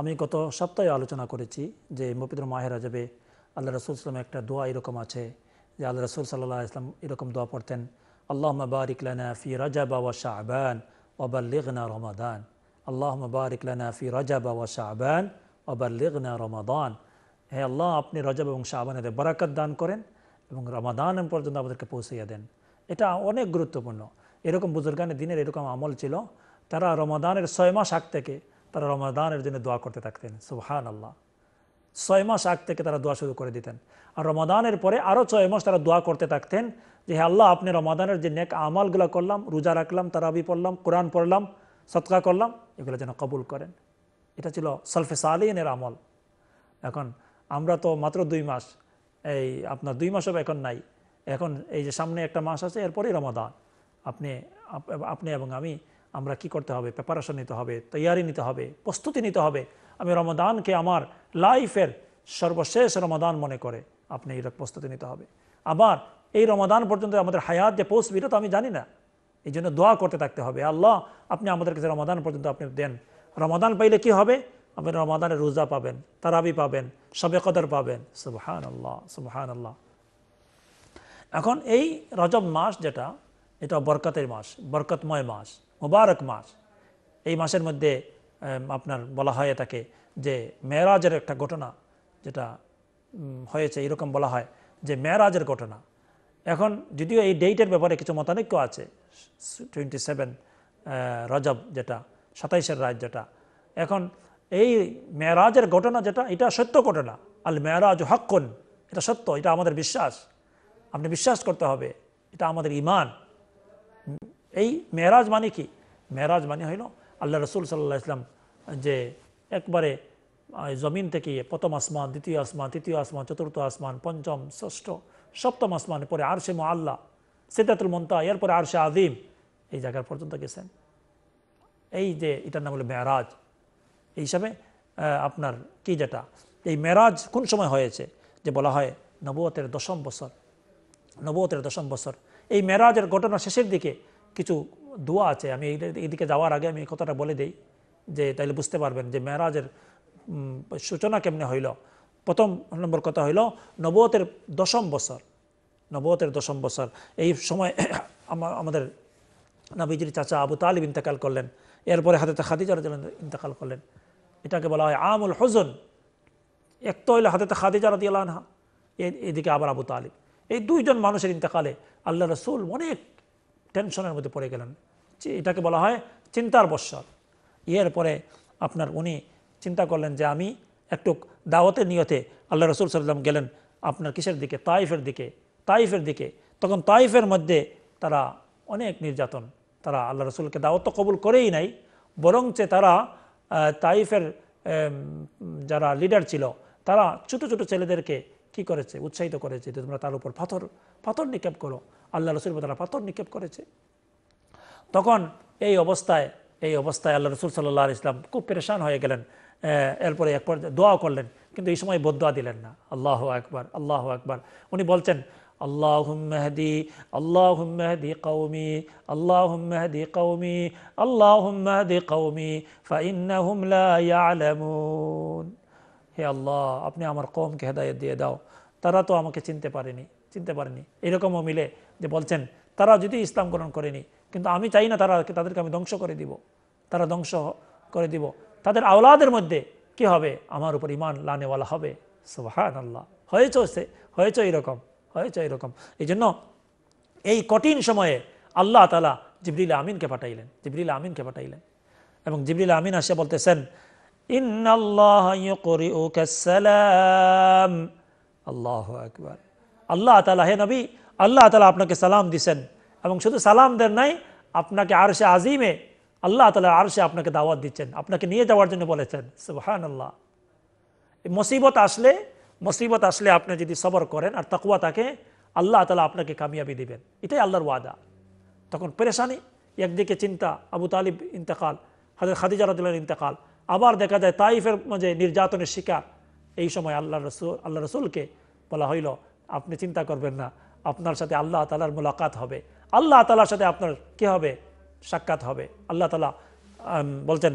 আমি গত সপ্তাহে আলোচনা করেছি যে মফিদুর মাহেরা যাবে আল্লাহ রসুল ইসলাম একটা দোয়া এরকম আছে যে আল্লাহ রসুল সাল্লাহ ইসলাম এরকম দোয়া পড়তেন আল্লাহ বারিকলানা ফি রাজা বাবা শাহবান ওবার লেগনা রমাদান আল্লাহ বারিকলানা ফি রাজা বাবা শাহবান ওবার লেগনা রমাদান হে আল্লাহ আপনি রজব এবং শাহবানের বারাকাত দান করেন এবং রমাদান পর্যন্ত আমাদেরকে পৌঁছাইয়া দেন এটা অনেক গুরুত্বপূর্ণ এরকম বুজুর্গানের দিনের এরকম আমল ছিল তারা রমাদানের ছয় মাস আগ থেকে তারা রমাদানের জন্য দোয়া করতে থাকতেন সুহান আল্লাহ ছয় মাস আগ থেকে তারা দোয়া শুরু করে দিতেন আর রমাদানের পরে আরও ছয় মাস তারা দোয়া করতে থাকতেন যে হ্যাঁ আল্লাহ আপনি রমাদানের যে নেক আমালগুলো করলাম রোজা রাখলাম তারাবি পড়লাম কোরআন পড়লাম সৎকা করলাম এগুলো যেন কবুল করেন এটা ছিল সলফে সালিনের আমল এখন আমরা তো মাত্র দুই মাস এই আপনার দুই মাসও এখন নাই এখন এই যে সামনে একটা মাস আছে এরপরেই রমাদান আপনি আপনি এবং আমি আমরা কি করতে হবে প্রেপারেশন নিতে হবে তৈয়ারি নিতে হবে প্রস্তুতি নিতে হবে আমি রমাদানকে আমার লাইফের সর্বশেষ রমাদান মনে করে আপনি এই প্রস্তুতি নিতে হবে আবার এই রমাদান পর্যন্ত আমাদের হায়াত যে পৌঁছবে এটা তো আমি জানি না এই জন্য দোয়া করতে থাকতে হবে আল্লাহ আপনি আমাদের কাছে রমাদান পর্যন্ত আপনি দেন রমাদান পাইলে কি হবে আপনি রমাদানের রোজা পাবেন তারাবি পাবেন সবে কদর পাবেন সুবহান আল্লাহ সুবহান আল্লাহ এখন এই রজব মাস যেটা এটা বরকতের মাস বরকতময় মাস মোবারক মাস এই মাসের মধ্যে আপনার বলা হয় এটাকে যে মেয়রাজের একটা ঘটনা যেটা হয়েছে এরকম বলা হয় যে মেয়রাজের ঘটনা এখন যদিও এই ডেটের ব্যাপারে কিছু মতানৈক্য আছে টোয়েন্টি সেভেন রজব যেটা সাতাইশের রাত যেটা এখন এই মেয়েরাজের ঘটনা যেটা এটা সত্য ঘটনা আল মেয়েরাজ হক্কন এটা সত্য এটা আমাদের বিশ্বাস আপনি বিশ্বাস করতে হবে এটা আমাদের ইমান এই মেহরাজ মানে কি মেহরাজ মানে হইল আল্লাহ রসুল সাল্লাহ ইসলাম যে একবারে জমিন থেকে প্রথম আসমান দ্বিতীয় আসমান তৃতীয় আসমান চতুর্থ আসমান পঞ্চম ষষ্ঠ সপ্তম আসমান পরে আরশে সে আল্লাহ সিদ্ধাতুল মন্তা এরপরে সে আদিম এই জায়গার পর্যন্ত গেছেন এই যে এটার নাম হলো মেয়ারাজ এই হিসাবে আপনার কি যেটা এই মেরাজ কোন সময় হয়েছে যে বলা হয় নবতের দশম বছর নবতের দশম বছর এই মেরাজের ঘটনা শেষের দিকে কিছু দোয়া আছে আমি এদিকে যাওয়ার আগে আমি এই কথাটা বলে দিই যে তাইলে বুঝতে পারবেন যে মেয়েরাজের সূচনা কেমনে হইল প্রথম নম্বর কথা হইল নবতের দশম বছর নবতের দশম বছর এই সময় *coughs* আমাদের নাবিজির চাচা আবু তালিব ইন্তেকাল করলেন এরপরে হাতে খাদিজা রাজন ইন্তেকাল করলেন এটাকে বলা হয় আমুল হজন এক তো হইলে হাতে খাদিজা রাজিয়াল আনহা এদিকে আবার আবু তালিব এই দুইজন মানুষের ইন্তেকালে আল্লাহ রসুল অনেক টেনশনের মধ্যে পড়ে গেলেন এটাকে বলা হয় চিন্তার বৎসর পরে আপনার উনি চিন্তা করলেন যে আমি একটু দাওয়াতের নিয়তে আল্লাহ রসুল সাল্লাম গেলেন আপনার কিসের দিকে তাইফের দিকে তাইফের দিকে তখন তাইফের মধ্যে তারা অনেক নির্যাতন তারা আল্লাহ রসুলকে দাওয়াত তো কবুল করেই নাই বরঞ্চে তারা তাইফের যারা লিডার ছিল তারা ছোট ছোট ছেলেদেরকে কি করেছে উৎসাহিত করেছে যে তোমরা তার উপর পাথর পাথর নিক্ষেপ করো আল্লাহ রসুল তারা পাথর নিক্ষেপ করেছে তখন এই অবস্থায় এই অবস্থায় আল্লাহ রসুল সাল্লাহ ইসলাম খুব পরেশান হয়ে গেলেন এরপরে এক পর্যায়ে দোয়া করলেন কিন্তু এই সময় বদোয়া দিলেন না আল্লাহ একবার আল্লাহ একবার উনি বলছেন আল্লাহদি আল্লাহদি কৌমি আল্লাহদি কৌমি আল্লাহদি কৌমি ফাইন হে আল্লাহ আপনি আমার কমকে হেদায়ত দিয়ে দাও তারা তো আমাকে চিনতে পারেনি চিনতে পারেনি এরকমও মিলে যে বলছেন তারা যদি ইসলাম গ্রহণ করেনি কিন্তু আমি চাই না তারা তাদেরকে আমি ধ্বংস করে দিব তারা ধ্বংস করে দিব তাদের আওলাদের মধ্যে কি হবে আমার উপর ইমান লানেওয়ালা হবে সোহান আল্লাহ হয়েছ সে হয়েছ এইরকম হয়েছ এইরকম এই জন্য এই কঠিন সময়ে আল্লাহ তালা জিবরিল আমিনকে পাঠাইলেন জিবরিল আমিনকে পাঠাইলেন এবং জিবরিল আমিন আসে বলতেছেন আল্লাহ আল্লাহ তালা হে নবী আল্লাহ তালা আপনাকে সালাম দিছেন এবং শুধু সালাম দেন নাই আপনাকে আরশে আজিমে আল্লাহ তালা আরশে আপনাকে দাওয়াত দিচ্ছেন আপনাকে নিয়ে যাওয়ার জন্য বলেছেন সুহান আল্লাহ মুসিবত আসলে মুসিবত আসলে আপনি যদি সবর করেন আর তাকুয়া তাকে আল্লাহ তালা আপনাকে কামিয়াবি দিবেন এটাই আল্লাহর ওয়াদা তখন পেরেশানি একদিকে চিন্তা আবু তালিব ইন্তেকাল হাজার খাদিজা ইন্তেকাল আবার দেখা যায় তাইফের মাঝে নির্যাতনের শিকার এই সময় আল্লাহ রসুল আল্লাহ রসুলকে বলা হইল আপনি চিন্তা করবেন না আপনার সাথে আল্লাহ তালার মোলাকাত হবে আল্লাহ তালার সাথে আপনার কি হবে সাক্ষাৎ হবে আল্লাহ তালা বলছেন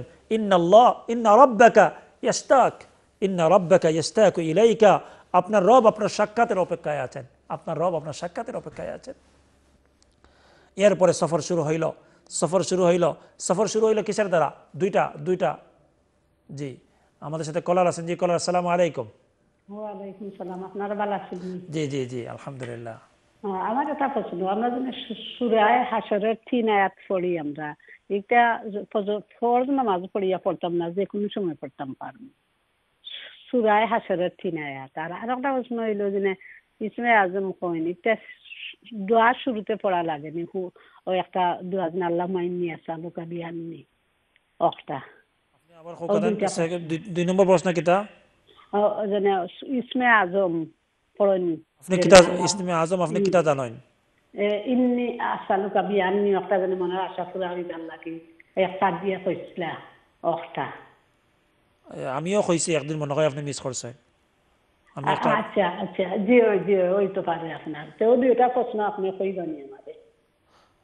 আপনার রব আপনার সাক্ষাতের অপেক্ষায় আছেন আপনার রব আপনার সাক্ষাতের অপেক্ষায় আছেন এরপরে সফর শুরু হইল সফর শুরু হইল সফর শুরু হইল কিসের দ্বারা দুইটা দুইটা জি আমাদের সাথে কলার আছেন জি কলার আসসালাম আলাইকুম জি জি জি আলহামদুলিল্লাহ হ্যাঁ, আমার এটা পছন্দ আমরা যেন সুরায় হাসরের তিন আয়াত পড়ি আমরা এটা ফরজ নামাজ পড়িয়া পড়তাম না যে কোনো সময় পড়তাম পারব সুরায় হাসরের তিন আয়াত আর আর একটা প্রশ্ন হইলো যে ইসমে আজম কইন এটা দোয়া শুরুতে পড়া লাগে নি ও একটা দোয়া যেন আল্লাহ মাইন নিয়ে আসা লোকা বিহান নি অকটা দুই নম্বর প্রশ্ন কিতা ইসমে আজম পড়নি আপনি কিতা ইসমে আজম আপনি কিতা জানেন ইন্নি একটা জানি মনে আশা করে আমি একটা দিয়ে কইছিলা অষ্টা আমিও কইছি একদিন মনে হয় আপনি মিস করছেন আচ্ছা আচ্ছা জি জি ওই তো পারে আপনার তো দুইটা প্রশ্ন আপনি আমাদের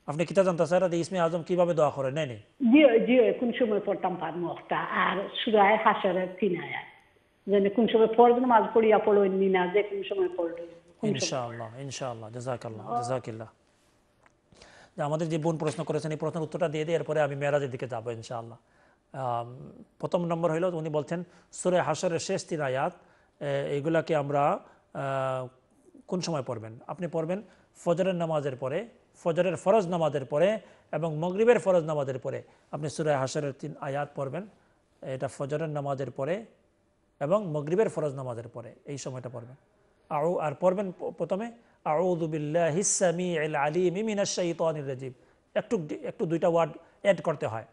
আপনি কিতা জানতে চান রাধে ইসমে আজম কিভাবে দোয়া করেন নাই জি জি কোন সময় পড়তাম পারমো একটা আর সুরায় হাসরের তিন আয়াত যেন কোন সময় ফরজ নামাজ পড়িয়া পড়ো না যে কোন সময় পড়ো আমাদের যে বোন প্রশ্ন করেছেন এই প্রশ্নের উত্তরটা দিয়ে দিয়ে এরপরে আমি মেয়েরাজের দিকে যাবো ইনশাআল্লাহ প্রথম নম্বর হইল উনি বলছেন সুরে হাসরের শেষ তিন আয়াত এগুলাকে আমরা কোন সময় পড়বেন আপনি পড়বেন ফজরের নামাজের পরে ফজরের ফরজ নামাজের পরে এবং মগরীবের ফরজ নামাজের পরে আপনি সুরে হাসরের তিন আয়াত পড়বেন এটা ফজরের নামাজের পরে এবং মগরিবের ফরজ নামাজের পরে এই সময়টা পড়বেন আউ আর পড়বেন প্রথমে আউদুবিল্লাহ একটু একটু দুইটা ওয়ার্ড অ্যাড করতে হয়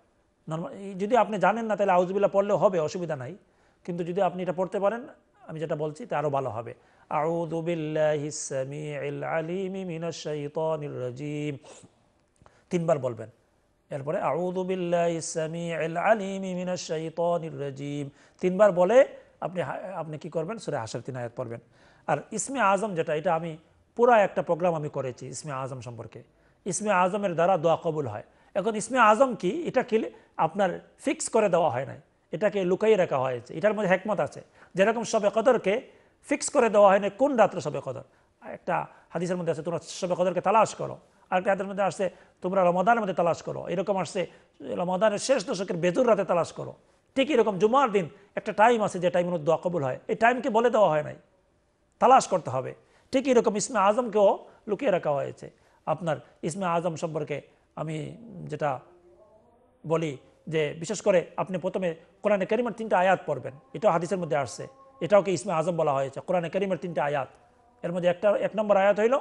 নর্মাল যদি আপনি জানেন না তাহলে আউজবিল্লা পড়লেও হবে অসুবিধা নাই কিন্তু যদি আপনি এটা পড়তে পারেন আমি যেটা বলছি তা আরও ভালো হবে আউদুবিল্লাহিম তিনবার বলবেন এরপরে আলিমিনিম তিনবার বলে আপনি আপনি কি করবেন সুরে হাসার তিন আয়াত পড়বেন আর ইসমে আজম যেটা এটা আমি পুরা একটা প্রোগ্রাম আমি করেছি ইসমে আজম সম্পর্কে ইসমে আজমের দ্বারা দোয়া কবুল হয় এখন ইসমে আজম কি এটা কি আপনার ফিক্স করে দেওয়া হয় নাই এটাকে লুকাই রাখা হয়েছে এটার মধ্যে একমত আছে যেরকম সবে কদরকে ফিক্স করে দেওয়া হয় না কোন রাত্রে সবে কদর একটা হাদিসের মধ্যে আছে তোমরা সবে কদরকে তালাশ করো একটা হাতের মধ্যে আসছে তোমরা রমাদানের মধ্যে তালাশ করো এরকম আসছে রমাদানের শেষ দশকের বেদুর রাতে তালাশ করো ঠিক এরকম জুমার দিন একটা টাইম আছে যে টাইম দোয়া কবুল হয় এই টাইমকে বলে দেওয়া হয় নাই তালাশ করতে হবে ঠিক এরকম ইসমে আজমকেও লুকিয়ে রাখা হয়েছে আপনার ইসমে আজম সম্পর্কে আমি যেটা বলি যে বিশেষ করে আপনি প্রথমে কোরআনে করিমের তিনটা আয়াত পড়বেন এটাও হাদিসের মধ্যে আসছে এটাওকে ইসমে আজম বলা হয়েছে কোরআনে করিমের তিনটা আয়াত এর মধ্যে একটা এক নম্বর আয়াত হইল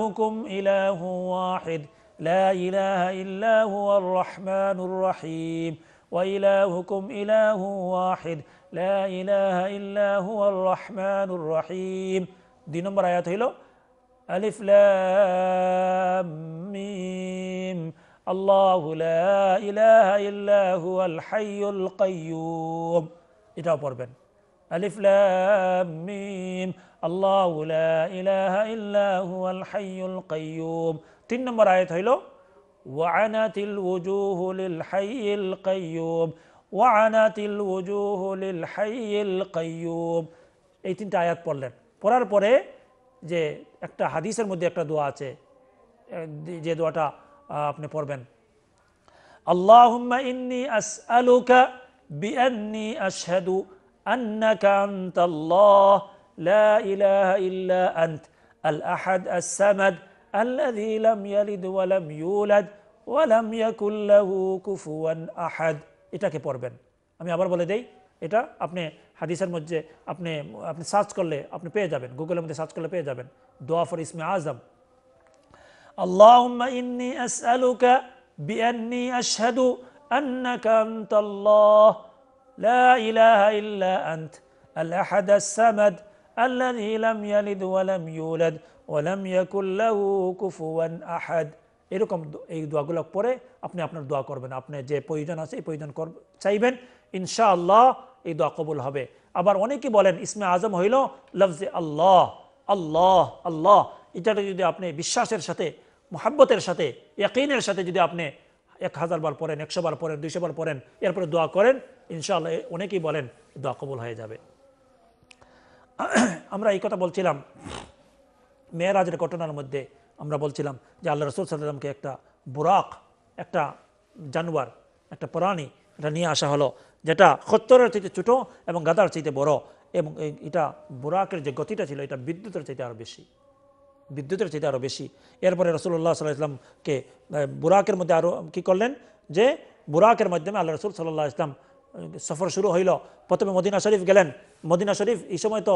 হুকুম ইলা ওয়াহিদ لا إله إلا هو الرحمن الرحيم وإلهكم إله واحد لا إله إلا هو الرحمن الرحيم دي نمبر آيات هلو ألف لام ميم الله لا إله إلا هو الحي القيوم এটাও পড়বেন ألف لام ميم الله لا إله إلا هو الحي القيوم তিন নম্বর আয়াত হইল ওয়ানাতিল ওজুহুল হাইল কাইয়ুম ওয়ানাতিল ওজুহুল হাইল কাইয়ুম এই তিনটা আয়াত পড়লেন পড়ার পরে যে একটা হাদিসের মধ্যে একটা দোয়া আছে যে দোয়াটা আপনি পড়বেন আল্লাহুম্মা ইন্নি আসআলুকা বিআন্নি আশহাদু আন্নাকা আনতাল্লাহ লা ইলাহা ইল্লা আনত আল আহাদ আস-সামাদ الذي لم يلد ولم يولد ওয়ালাম ইয়াকুল্লাহু কুফুয়ান আহাদ এটাকে পড়বেন আমি আবার বলে দেই এটা আপনি হাদিসের মধ্যে আপনি আপনি সার্চ করলে আপনি পেয়ে যাবেন গুগলের মধ্যে সার্চ করলে পেয়ে যাবেন দোয়া ফর ইসমে আজম اللهم إني أسألك بأني أشهد أنك أنت الله لا إله إلا أنت الأحد السمد الذي لم يلد ولم يولد ওলাম ইয়াকুল্লাহ কুফুয়ান আহাদ এরকম এই দোয়াগুলো পরে আপনি আপনার দোয়া করবেন আপনি যে প্রয়োজন আছে এই প্রয়োজন চাইবেন ইনশাআল্লাহ এই দোয়া কবুল হবে আবার অনেকে বলেন ইসমে আজম হইল লফজে আল্লাহ আল্লাহ আল্লাহ এটাটা যদি আপনি বিশ্বাসের সাথে মোহাব্বতের সাথে একইনের সাথে যদি আপনি এক হাজার বার পড়েন একশো বার পড়েন দুইশো বার পড়েন এরপরে দোয়া করেন ইনশাআল্লাহ অনেকেই বলেন দোয়া কবুল হয়ে যাবে *clears throat* আমরা এই কথা বলছিলাম মেয়েরাজের ঘটনার মধ্যে আমরা বলছিলাম যে আল্লাহ রসুল সাল্লামকে একটা বুরাক একটা জানোয়ার একটা প্রাণী এটা নিয়ে আসা হলো যেটা সত্তরের চাইতে ছোটো এবং গাদার চাইতে বড় এবং এটা বুরাকের যে গতিটা ছিল এটা বিদ্যুতের চাইতে আরও বেশি বিদ্যুতের চাইতে আরও বেশি এরপরে রসুল্লাহ সাল্লাহ ইসলামকে বুরাকের মধ্যে আরও কী করলেন যে বুরাকের মাধ্যমে আল্লাহ রসুল সাল্লাহ ইসলাম সফর শুরু হইল প্রথমে মদিনা শরীফ গেলেন মদিনা শরীফ এই সময় তো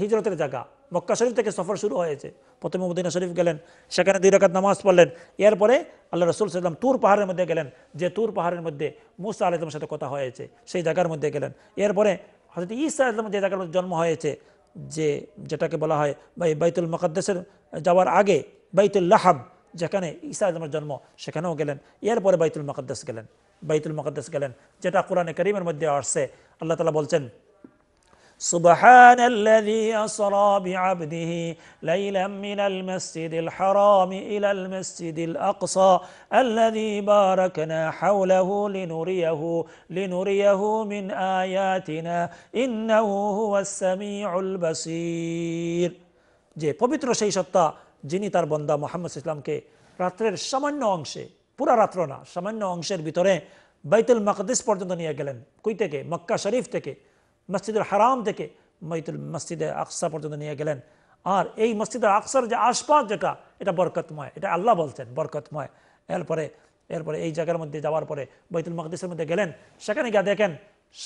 হিজরতের জায়গা মক্কা শরীফ থেকে সফর শুরু হয়েছে প্রথমে মদিনা শরীফ গেলেন সেখানে দুই রকাত নামাজ পড়লেন এরপরে আল্লাহ রসুল সাল্লাম তুর পাহাড়ের মধ্যে গেলেন যে তুর পাহাড়ের মধ্যে মুসা আলাইসলামের সাথে কথা হয়েছে সেই জায়গার মধ্যে গেলেন এরপরে হজরত ইসা আলম যে জায়গার মধ্যে জন্ম হয়েছে যে যেটাকে বলা হয় বাইতুল মকদ্দেশের যাওয়ার আগে বাইতুল যেখানে ইসা আলমের জন্ম সেখানেও গেলেন এরপরে বাইতুল মকদ্দেস গেলেন বাইতুল المقدس গেলেন যেটা কোরআনে الكريم মধ্যে আসছে আল্লাহ তালা বলছেন سبحان الذي أسرى بعبده ليلا من المسجد الحرام إلى المسجد الأقصى الذي باركنا حوله لنريه لنريه من آياتنا إنه هو السميع البصير যে পবিত্র সেই সত্তা যিনি بندا محمد মোহাম্মদ كي راتر সামান্য نوانشي পুরা রাত্র না সামান্য অংশের ভিতরে বাইতুল মকদিস পর্যন্ত নিয়ে গেলেন কুই থেকে মক্কা শরীফ থেকে মসজিদুল হারাম থেকে মৈতুল মসজিদে আকসা পর্যন্ত নিয়ে গেলেন আর এই মসজিদে আকসার যে আশপাশ যেটা এটা বরকতময় এটা আল্লাহ বলছেন বরকতময় এরপরে এরপরে এই জায়গার মধ্যে যাওয়ার পরে বৈতুল মকদিসের মধ্যে গেলেন সেখানে গিয়ে দেখেন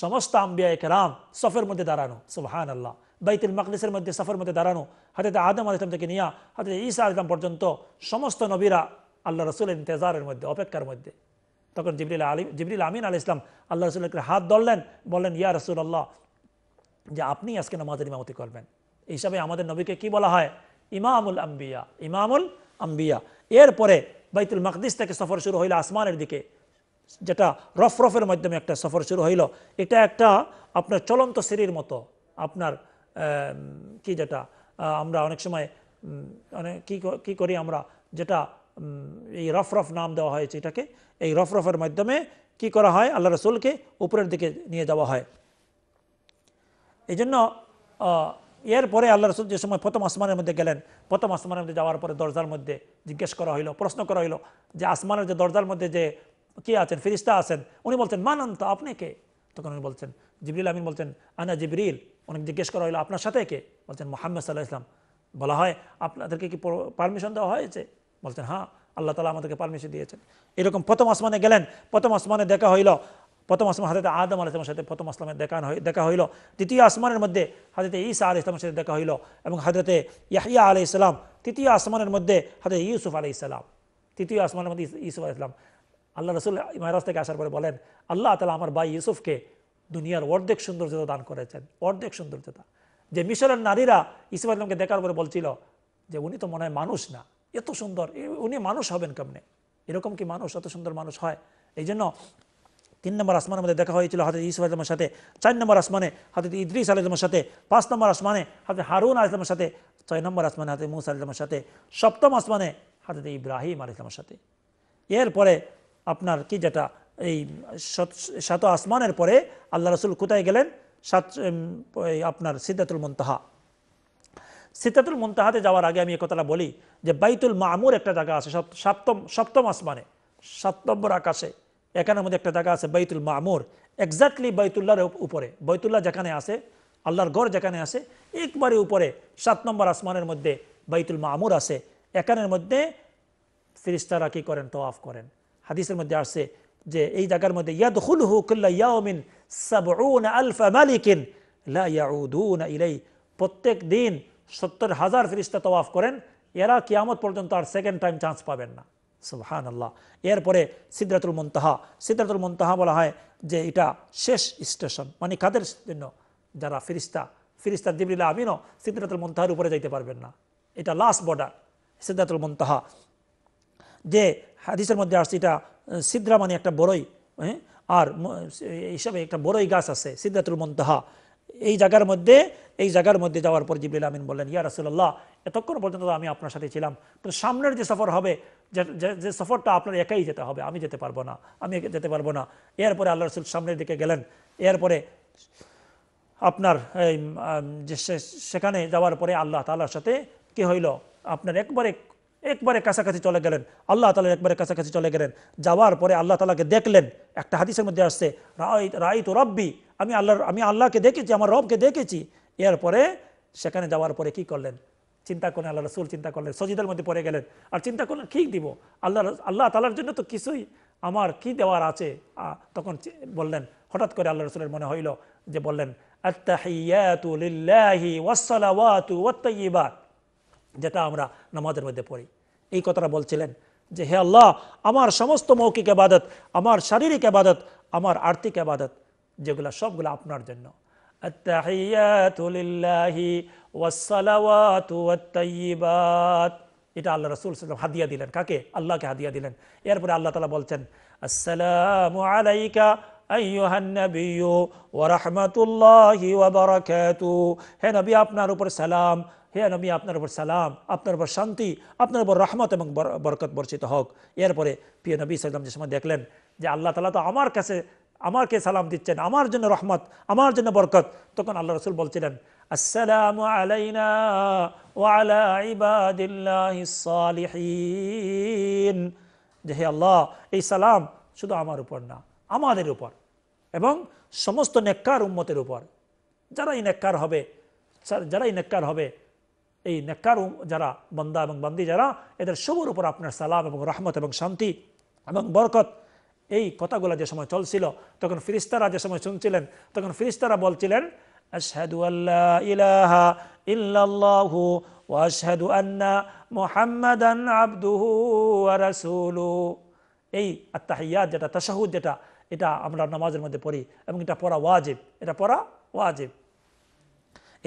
সমস্ত আম্বিয়া এক রাম সফের মধ্যে দাঁড়ানো সুবাহান আল্লাহ বাইতুল মকদিসের মধ্যে সফের মধ্যে দাঁড়ানো হাতে আদম আলিসাম থেকে নিয়া হাতে ঈসা আলিসাম পর্যন্ত সমস্ত নবীরা আল্লাহ রসুলের ইন্তেজারের মধ্যে অপেক্ষার মধ্যে তখন জিবরিল আলী জিবরিল আমিন আল ইসলাম আল্লাহ রসুলকে হাত ধরলেন বললেন ইয়া রসুল আল্লাহ যে আপনি আজকে নামাজের ইমামতি করবেন এই হিসাবে আমাদের নবীকে কি বলা হয় ইমামুল আম্বিয়া ইমামুল আম্বিয়া এরপরে বাইতুল মাকদিস থেকে সফর শুরু হইল আসমানের দিকে যেটা রফ রফের মাধ্যমে একটা সফর শুরু হইল এটা একটা আপনার চলন্ত সিঁড়ির মতো আপনার কি যেটা আমরা অনেক সময় অনেক কী কী করি আমরা যেটা এই রফরফ নাম দেওয়া হয়েছে এটাকে এই রফরফের মাধ্যমে কি করা হয় আল্লাহ রসুলকে উপরের দিকে নিয়ে যাওয়া হয় এই জন্য এরপরে আল্লাহ রসুল যে সময় প্রথম আসমানের মধ্যে গেলেন প্রথম আসমানের মধ্যে যাওয়ার পরে দরজার মধ্যে জিজ্ঞেস করা হইলো প্রশ্ন করা হইলো যে আসমানের যে দরজার মধ্যে যে কি আছেন ফিরিস্তা আছেন উনি বলছেন মানন্ত আপনি কে তখন উনি বলছেন জিবরিল আমিন বলছেন আনা জিবরিল অনেক জিজ্ঞেস করা হইলো আপনার সাথে কে বলছেন মোহাম্মদ সাল্লাহ ইসলাম বলা হয় আপনাদেরকে কি পারমিশন দেওয়া হয়েছে বলতেন হ্যাঁ আল্লাহ তালা আমাদেরকে পারমিশন দিয়েছেন এরকম প্রথম আসমানে গেলেন প্রথম আসমানে দেখা হইল প্রথম আসমান হাতে আদম ইসলামের সাথে প্রথম আসলামের দেখা দেখা হইল তৃতীয় আসমানের মধ্যে হাজরতে ঈসা আলি ইসলামের সাথে দেখা হইল এবং হাজরতে ইয়াহিয়া আলি ইসলাম তৃতীয় আসমানের মধ্যে হাজরত ইউসুফ আলি ইসলাম তৃতীয় আসমানের মধ্যে ইউসুফ আলি ইসলাম আল্লাহ রসুল মহারাজ থেকে আসার পরে বলেন আল্লাহ তালা আমার ভাই ইউসুফকে দুনিয়ার অর্ধেক সৌন্দর্যতা দান করেছেন অর্ধেক সৌন্দর্যতা যে মিশরের নারীরা ইসুফ আসলামকে দেখার পরে বলছিল যে উনি তো মনে হয় মানুষ না এত সুন্দর উনি মানুষ হবেন কেমনে এরকম কি মানুষ এত সুন্দর মানুষ হয় এই জন্য তিন নম্বর আসমানের মধ্যে দেখা হয়েছিল হাতে ইসু আলমের সাথে চার নম্বর আসমানে হাতে ইদ্রিস আলমের সাথে পাঁচ নম্বর আসমানে হাতে হারুন আলমের সাথে ছয় নম্বর আসমানে হাতে মুসা আলমের সাথে সপ্তম আসমানে হাতে ইব্রাহিম আলামের সাথে এরপরে আপনার কি যেটা এই সাত আসমানের পরে আল্লাহ রসুল কোথায় গেলেন সাত আপনার সিদ্ধাতুল মন্তহা সিতাতুল মুনতাহাতে যাওয়ার আগে আমি কথাটা বলি যে বাইতুল মামুর একটা জায়গা আছে সপ্তম সপ্তম আসমানে সাত নম্বর আকাশে এখানের মধ্যে একটা জায়গা আছে বাইতুল মামুর এক্স্যাক্টলি বাইতুল্লাহর উপরে বাইতুল্লাহ যেখানে আছে আল্লাহর গড় যেখানে আছে একবারে উপরে সাত নম্বর আসমানের মধ্যে বাইতুল মামুর আছে এখানের মধ্যে ফিরিস্তারা কি করেন তো অফ করেন হাদিসের মধ্যে আসছে যে এই জায়গার মধ্যে ইয়াদ হুল হুকুল্লা ইয়াউমিন লা প্রত্যেক দিন সত্তর হাজার ফিরিস্তা তওয়াফ করেন এরা কিয়ামত পর্যন্ত আর সেকেন্ড টাইম চান্স পাবেন না সুহান আল্লাহ এরপরে সিদ্ধাতুল মন্তাহা সিদ্ধাতুল মন্তাহা বলা হয় যে এটা শেষ স্টেশন মানে কাদের জন্য যারা ফিরিস্তা ফিরিস্তা জিবরিল্লা আমিনও সিদ্ধাতুল মন্তাহার উপরে যাইতে পারবেন না এটা লাস্ট বর্ডার সিদ্ধাতুল মন্তাহা যে হাদিসের মধ্যে আসছে এটা সিদ্ধা মানে একটা বড়ই হ্যাঁ আর এইসবে একটা বড়ই গাছ আছে সিদ্ধাতুল মন্তাহা এই জায়গার মধ্যে এই জায়গার মধ্যে যাওয়ার পর জিবুল আমিন বললেন ইয়া রাসুল্লাহ এতক্ষণ পর্যন্ত আমি আপনার সাথে ছিলাম কিন্তু সামনের যে সফর হবে যে সফরটা আপনার একাই যেতে হবে আমি যেতে পারবো না আমি যেতে পারবো না এরপরে আল্লাহ রসুল সামনের দিকে গেলেন এরপরে আপনার যে সেখানে যাওয়ার পরে আল্লাহ তাল্লাহর সাথে কি হইল আপনার একবারে একবারে কাছাকাছি চলে গেলেন আল্লাহ তালা একবারে কাছাকাছি চলে গেলেন যাওয়ার পরে আল্লাহ তালাকে দেখলেন একটা হাদিসের মধ্যে আসছে রাই রাই তো রব্বি আমি আল্লাহর আমি আল্লাহকে দেখেছি আমার রবকে দেখেছি এরপরে সেখানে যাওয়ার পরে কি করলেন চিন্তা করলেন আল্লাহ রসুল চিন্তা করলেন সজিদের মধ্যে পড়ে গেলেন আর চিন্তা করলেন ঠিক দিব আল্লাহ আল্লাহ তালার জন্য তো কিছুই আমার কি দেওয়ার আছে তখন বললেন হঠাৎ করে আল্লাহ রসুলের মনে হইল যে বললেন যেটা আমরা নামাজের মধ্যে পড়ি এই কথাটা বলছিলেন যে হে আল্লাহ আমার সমস্ত মৌখিক আবাদত আমার শারীরিক আবাদত আমার আর্থিক আবাদত যেগুলো সবগুলো আপনার জন্য এটা আল্লাহ রসুল হাদিয়া দিলেন কাকে আল্লাহকে হাদিয়া দিলেন এরপরে আল্লাহ তালা বলছেন আসসালামু আলাইকা হে নবী আপনার উপর সালাম হে নবী আপনার উপর সালাম আপনার উপর শান্তি আপনার উপর রহমত এবং বরকত বর্ষিত হোক এরপরে প্রিয় নবী সাল্লাম যে সময় দেখলেন যে আল্লাহ তালা তো আমার কাছে আমাকে সালাম দিচ্ছেন আমার জন্য রহমত আমার জন্য বরকত তখন আল্লাহ রসুল বলছিলেন আসসালাম আলাইনা যে হে আল্লাহ এই সালাম শুধু আমার উপর না আমাদের উপর এবং সমস্ত নেককার উম্মতের উপর যারাই নেককার হবে যারাই নেককার হবে এই নেককার যারা বন্দা এবং বন্দি যারা এদের সবুর উপর আপনার সালাম এবং রহমত এবং শান্তি এবং বরকত এই কথাগুলো যে সময় চলছিল তখন ফিরিস্তারা যে সময় শুনছিলেন তখন ফিরিস্তারা বলছিলেন আল্লাহ ইলাহা ইল্লাল্লাহু ওয়া এই আত্তাহিয়াত যেটা তাশাহুদ যেটা এটা আমরা নামাজের মধ্যে পড়ি এবং এটা পড়া ওয়াজিব এটা পড়া ওয়াজিব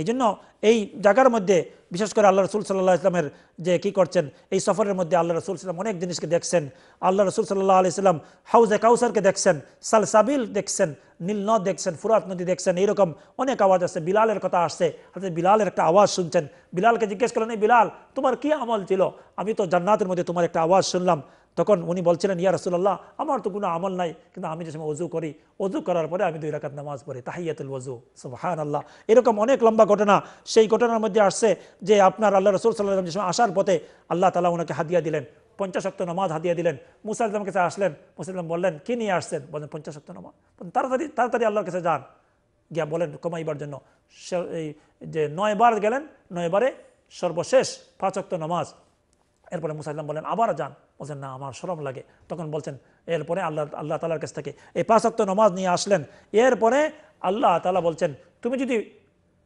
এই জন্য এই জায়গার মধ্যে বিশেষ করে আল্লাহ রসুল সাল্লাহ ইসলামের যে কি করছেন এই সফরের মধ্যে আল্লাহ রসুল সাল্লাম অনেক জিনিসকে দেখছেন আল্লাহ রসুল সাল্লাহ আলি সাল্লাম হাউজে কাউসারকে দেখছেন সালসাবিল দেখছেন নীল নীলনদ দেখছেন ফুরাত নদী দেখছেন এইরকম অনেক আওয়াজ আছে বিলালের কথা আসছে বিলালের একটা আওয়াজ শুনছেন বিলালকে জিজ্ঞেস করলেন এই বিলাল তোমার কি আমল ছিল আমি তো জান্নাতের মধ্যে তোমার একটা আওয়াজ শুনলাম তখন উনি বলছিলেন ইয়া রসুল্লাহ আমার তো কোনো আমল নাই কিন্তু আমি যে সময় অজু করি অজু করার পরে আমি দুই রাকাত নামাজ পড়ি তাহিয়াতুল ওজু সুবাহান আল্লাহ এরকম অনেক লম্বা ঘটনা সেই ঘটনার মধ্যে আসছে যে আপনার আল্লাহ রসুল সাল্লাহ যে সময় আসার পথে আল্লাহ তালা ওনাকে হাদিয়া দিলেন পঞ্চাশক্ত নামাজ হাদিয়া দিলেন মুসা কাছে আসলেন মুসাল্লাম বললেন কি নিয়ে আসছেন বলেন পঞ্চাশক্ত নামাজ তাড়াতাড়ি তাড়াতাড়ি আল্লাহর কাছে যান গিয়া বলেন কমাইবার জন্য এই যে নয়বার গেলেন নয়বারে সর্বশেষ পাঁচক্ত নামাজ এরপরে মুসাইলাম বলেন আবার যান বলছেন না আমার সরম লাগে তখন বলছেন এরপরে আল্লাহ আল্লাহ তালার কাছ থেকে এই পাঁচক্ত নমাজ নিয়ে আসলেন এরপরে আল্লাহ তালা বলছেন তুমি যদি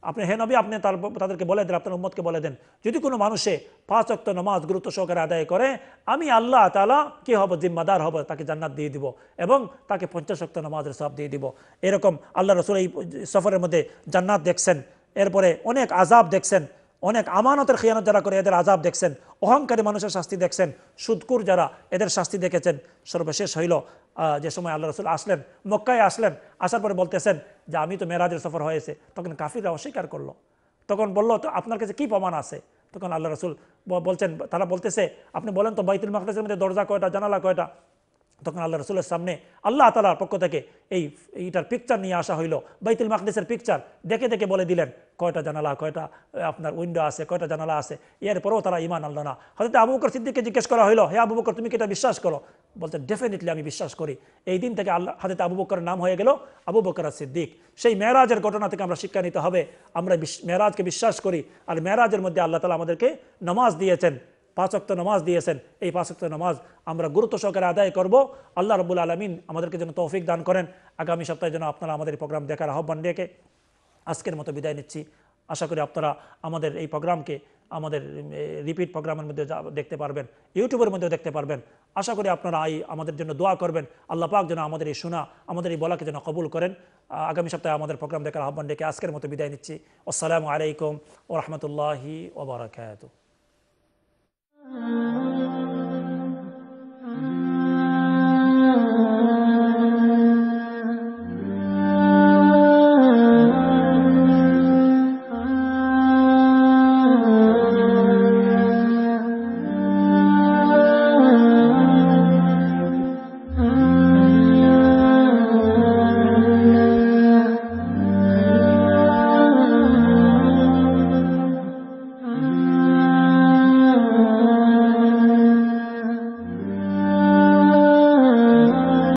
আপনি হেন নবী আপনি তার তাদেরকে বলে দেন আপনার উম্মতকে বলে দেন যদি কোনো মানুষে পাঁচ অক্ত নমাজ গুরুত্ব সহকারে আদায় করে আমি আল্লাহ তালা কি হব জিম্মাদার হব তাকে জান্নাত দিয়ে দিব এবং তাকে পঞ্চাশ অক্ত নমাজের সব দিয়ে দিব এরকম আল্লাহ রসুল এই সফরের মধ্যে জান্নাত দেখছেন এরপরে অনেক আজাব দেখছেন অনেক আমানতের খেয়ানত যারা করে এদের আজাব দেখছেন অহংকারী মানুষের শাস্তি দেখছেন সুদকুর যারা এদের শাস্তি দেখেছেন সর্বশেষ হইল যে সময় আল্লাহ রসুল আসলেন মক্কায় আসলেন আসার পরে বলতেছেন যে আমি তো মেরাজের সফর হয়েছে তখন কাফিররা অস্বীকার করলো তখন বললো তো আপনার কাছে কি প্রমাণ আছে তখন আল্লাহ রসুল বলছেন তারা বলতেছে আপনি বলেন তো বাইতুল মাকদাসের মধ্যে দরজা কয়টা জানালা কয়টা তখন আল্লাহ রসুলের সামনে আল্লাহ তালার পক্ষ থেকে এই এইটার পিকচার নিয়ে আসা হইল বাইতুল মাকদেশের পিকচার দেখে দেখে বলে দিলেন কয়টা জানালা কয়টা আপনার উইন্ডো আছে কয়টা জানালা আছে এর পরেও তারা ইমান আনলো না হয়তো আবু বকর সিদ্দিককে জিজ্ঞেস করা হলো হ্যাঁ আবু বকর তুমি কি এটা বিশ্বাস করো বলতে ডেফিনেটলি আমি বিশ্বাস করি এই দিন থেকে আল্লাহ হাতে আবু বকরের নাম হয়ে গেল আবু বকর সিদ্দিক সেই মেয়েরাজের ঘটনা থেকে আমরা শিক্ষা নিতে হবে আমরা মেয়েরাজকে বিশ্বাস করি আর মেয়েরাজের মধ্যে আল্লাহ তালা আমাদেরকে নমাজ দিয়েছেন পাঁচক্ত নামাজ দিয়েছেন এই পাঁচক্ত নমাজ আমরা গুরুত্ব সহকারে আদায় করব আল্লাহ রবুল আলমিন আমাদেরকে যেন তৌফিক দান করেন আগামী সপ্তাহে যেন আপনারা আমাদের প্রোগ্রাম দেখার আহ্বান ডেকে আজকের মতো বিদায় নিচ্ছি আশা করি আপনারা আমাদের এই প্রোগ্রামকে আমাদের রিপিট প্রোগ্রামের মধ্যে দেখতে পারবেন ইউটিউবের মধ্যেও দেখতে পারবেন আশা করি আপনারা আই আমাদের জন্য দোয়া করবেন আল্লাহ পাক যেন আমাদের এই শোনা আমাদের এই বলাকে যেন কবুল করেন আগামী সপ্তাহে আমাদের প্রোগ্রাম দেখার আহ্বান ডেকে আজকের মতো বিদায় নিচ্ছি আসসালামু আলাইকুম ও রহমতুল্লাহি ওবরাকাত Mm-hmm.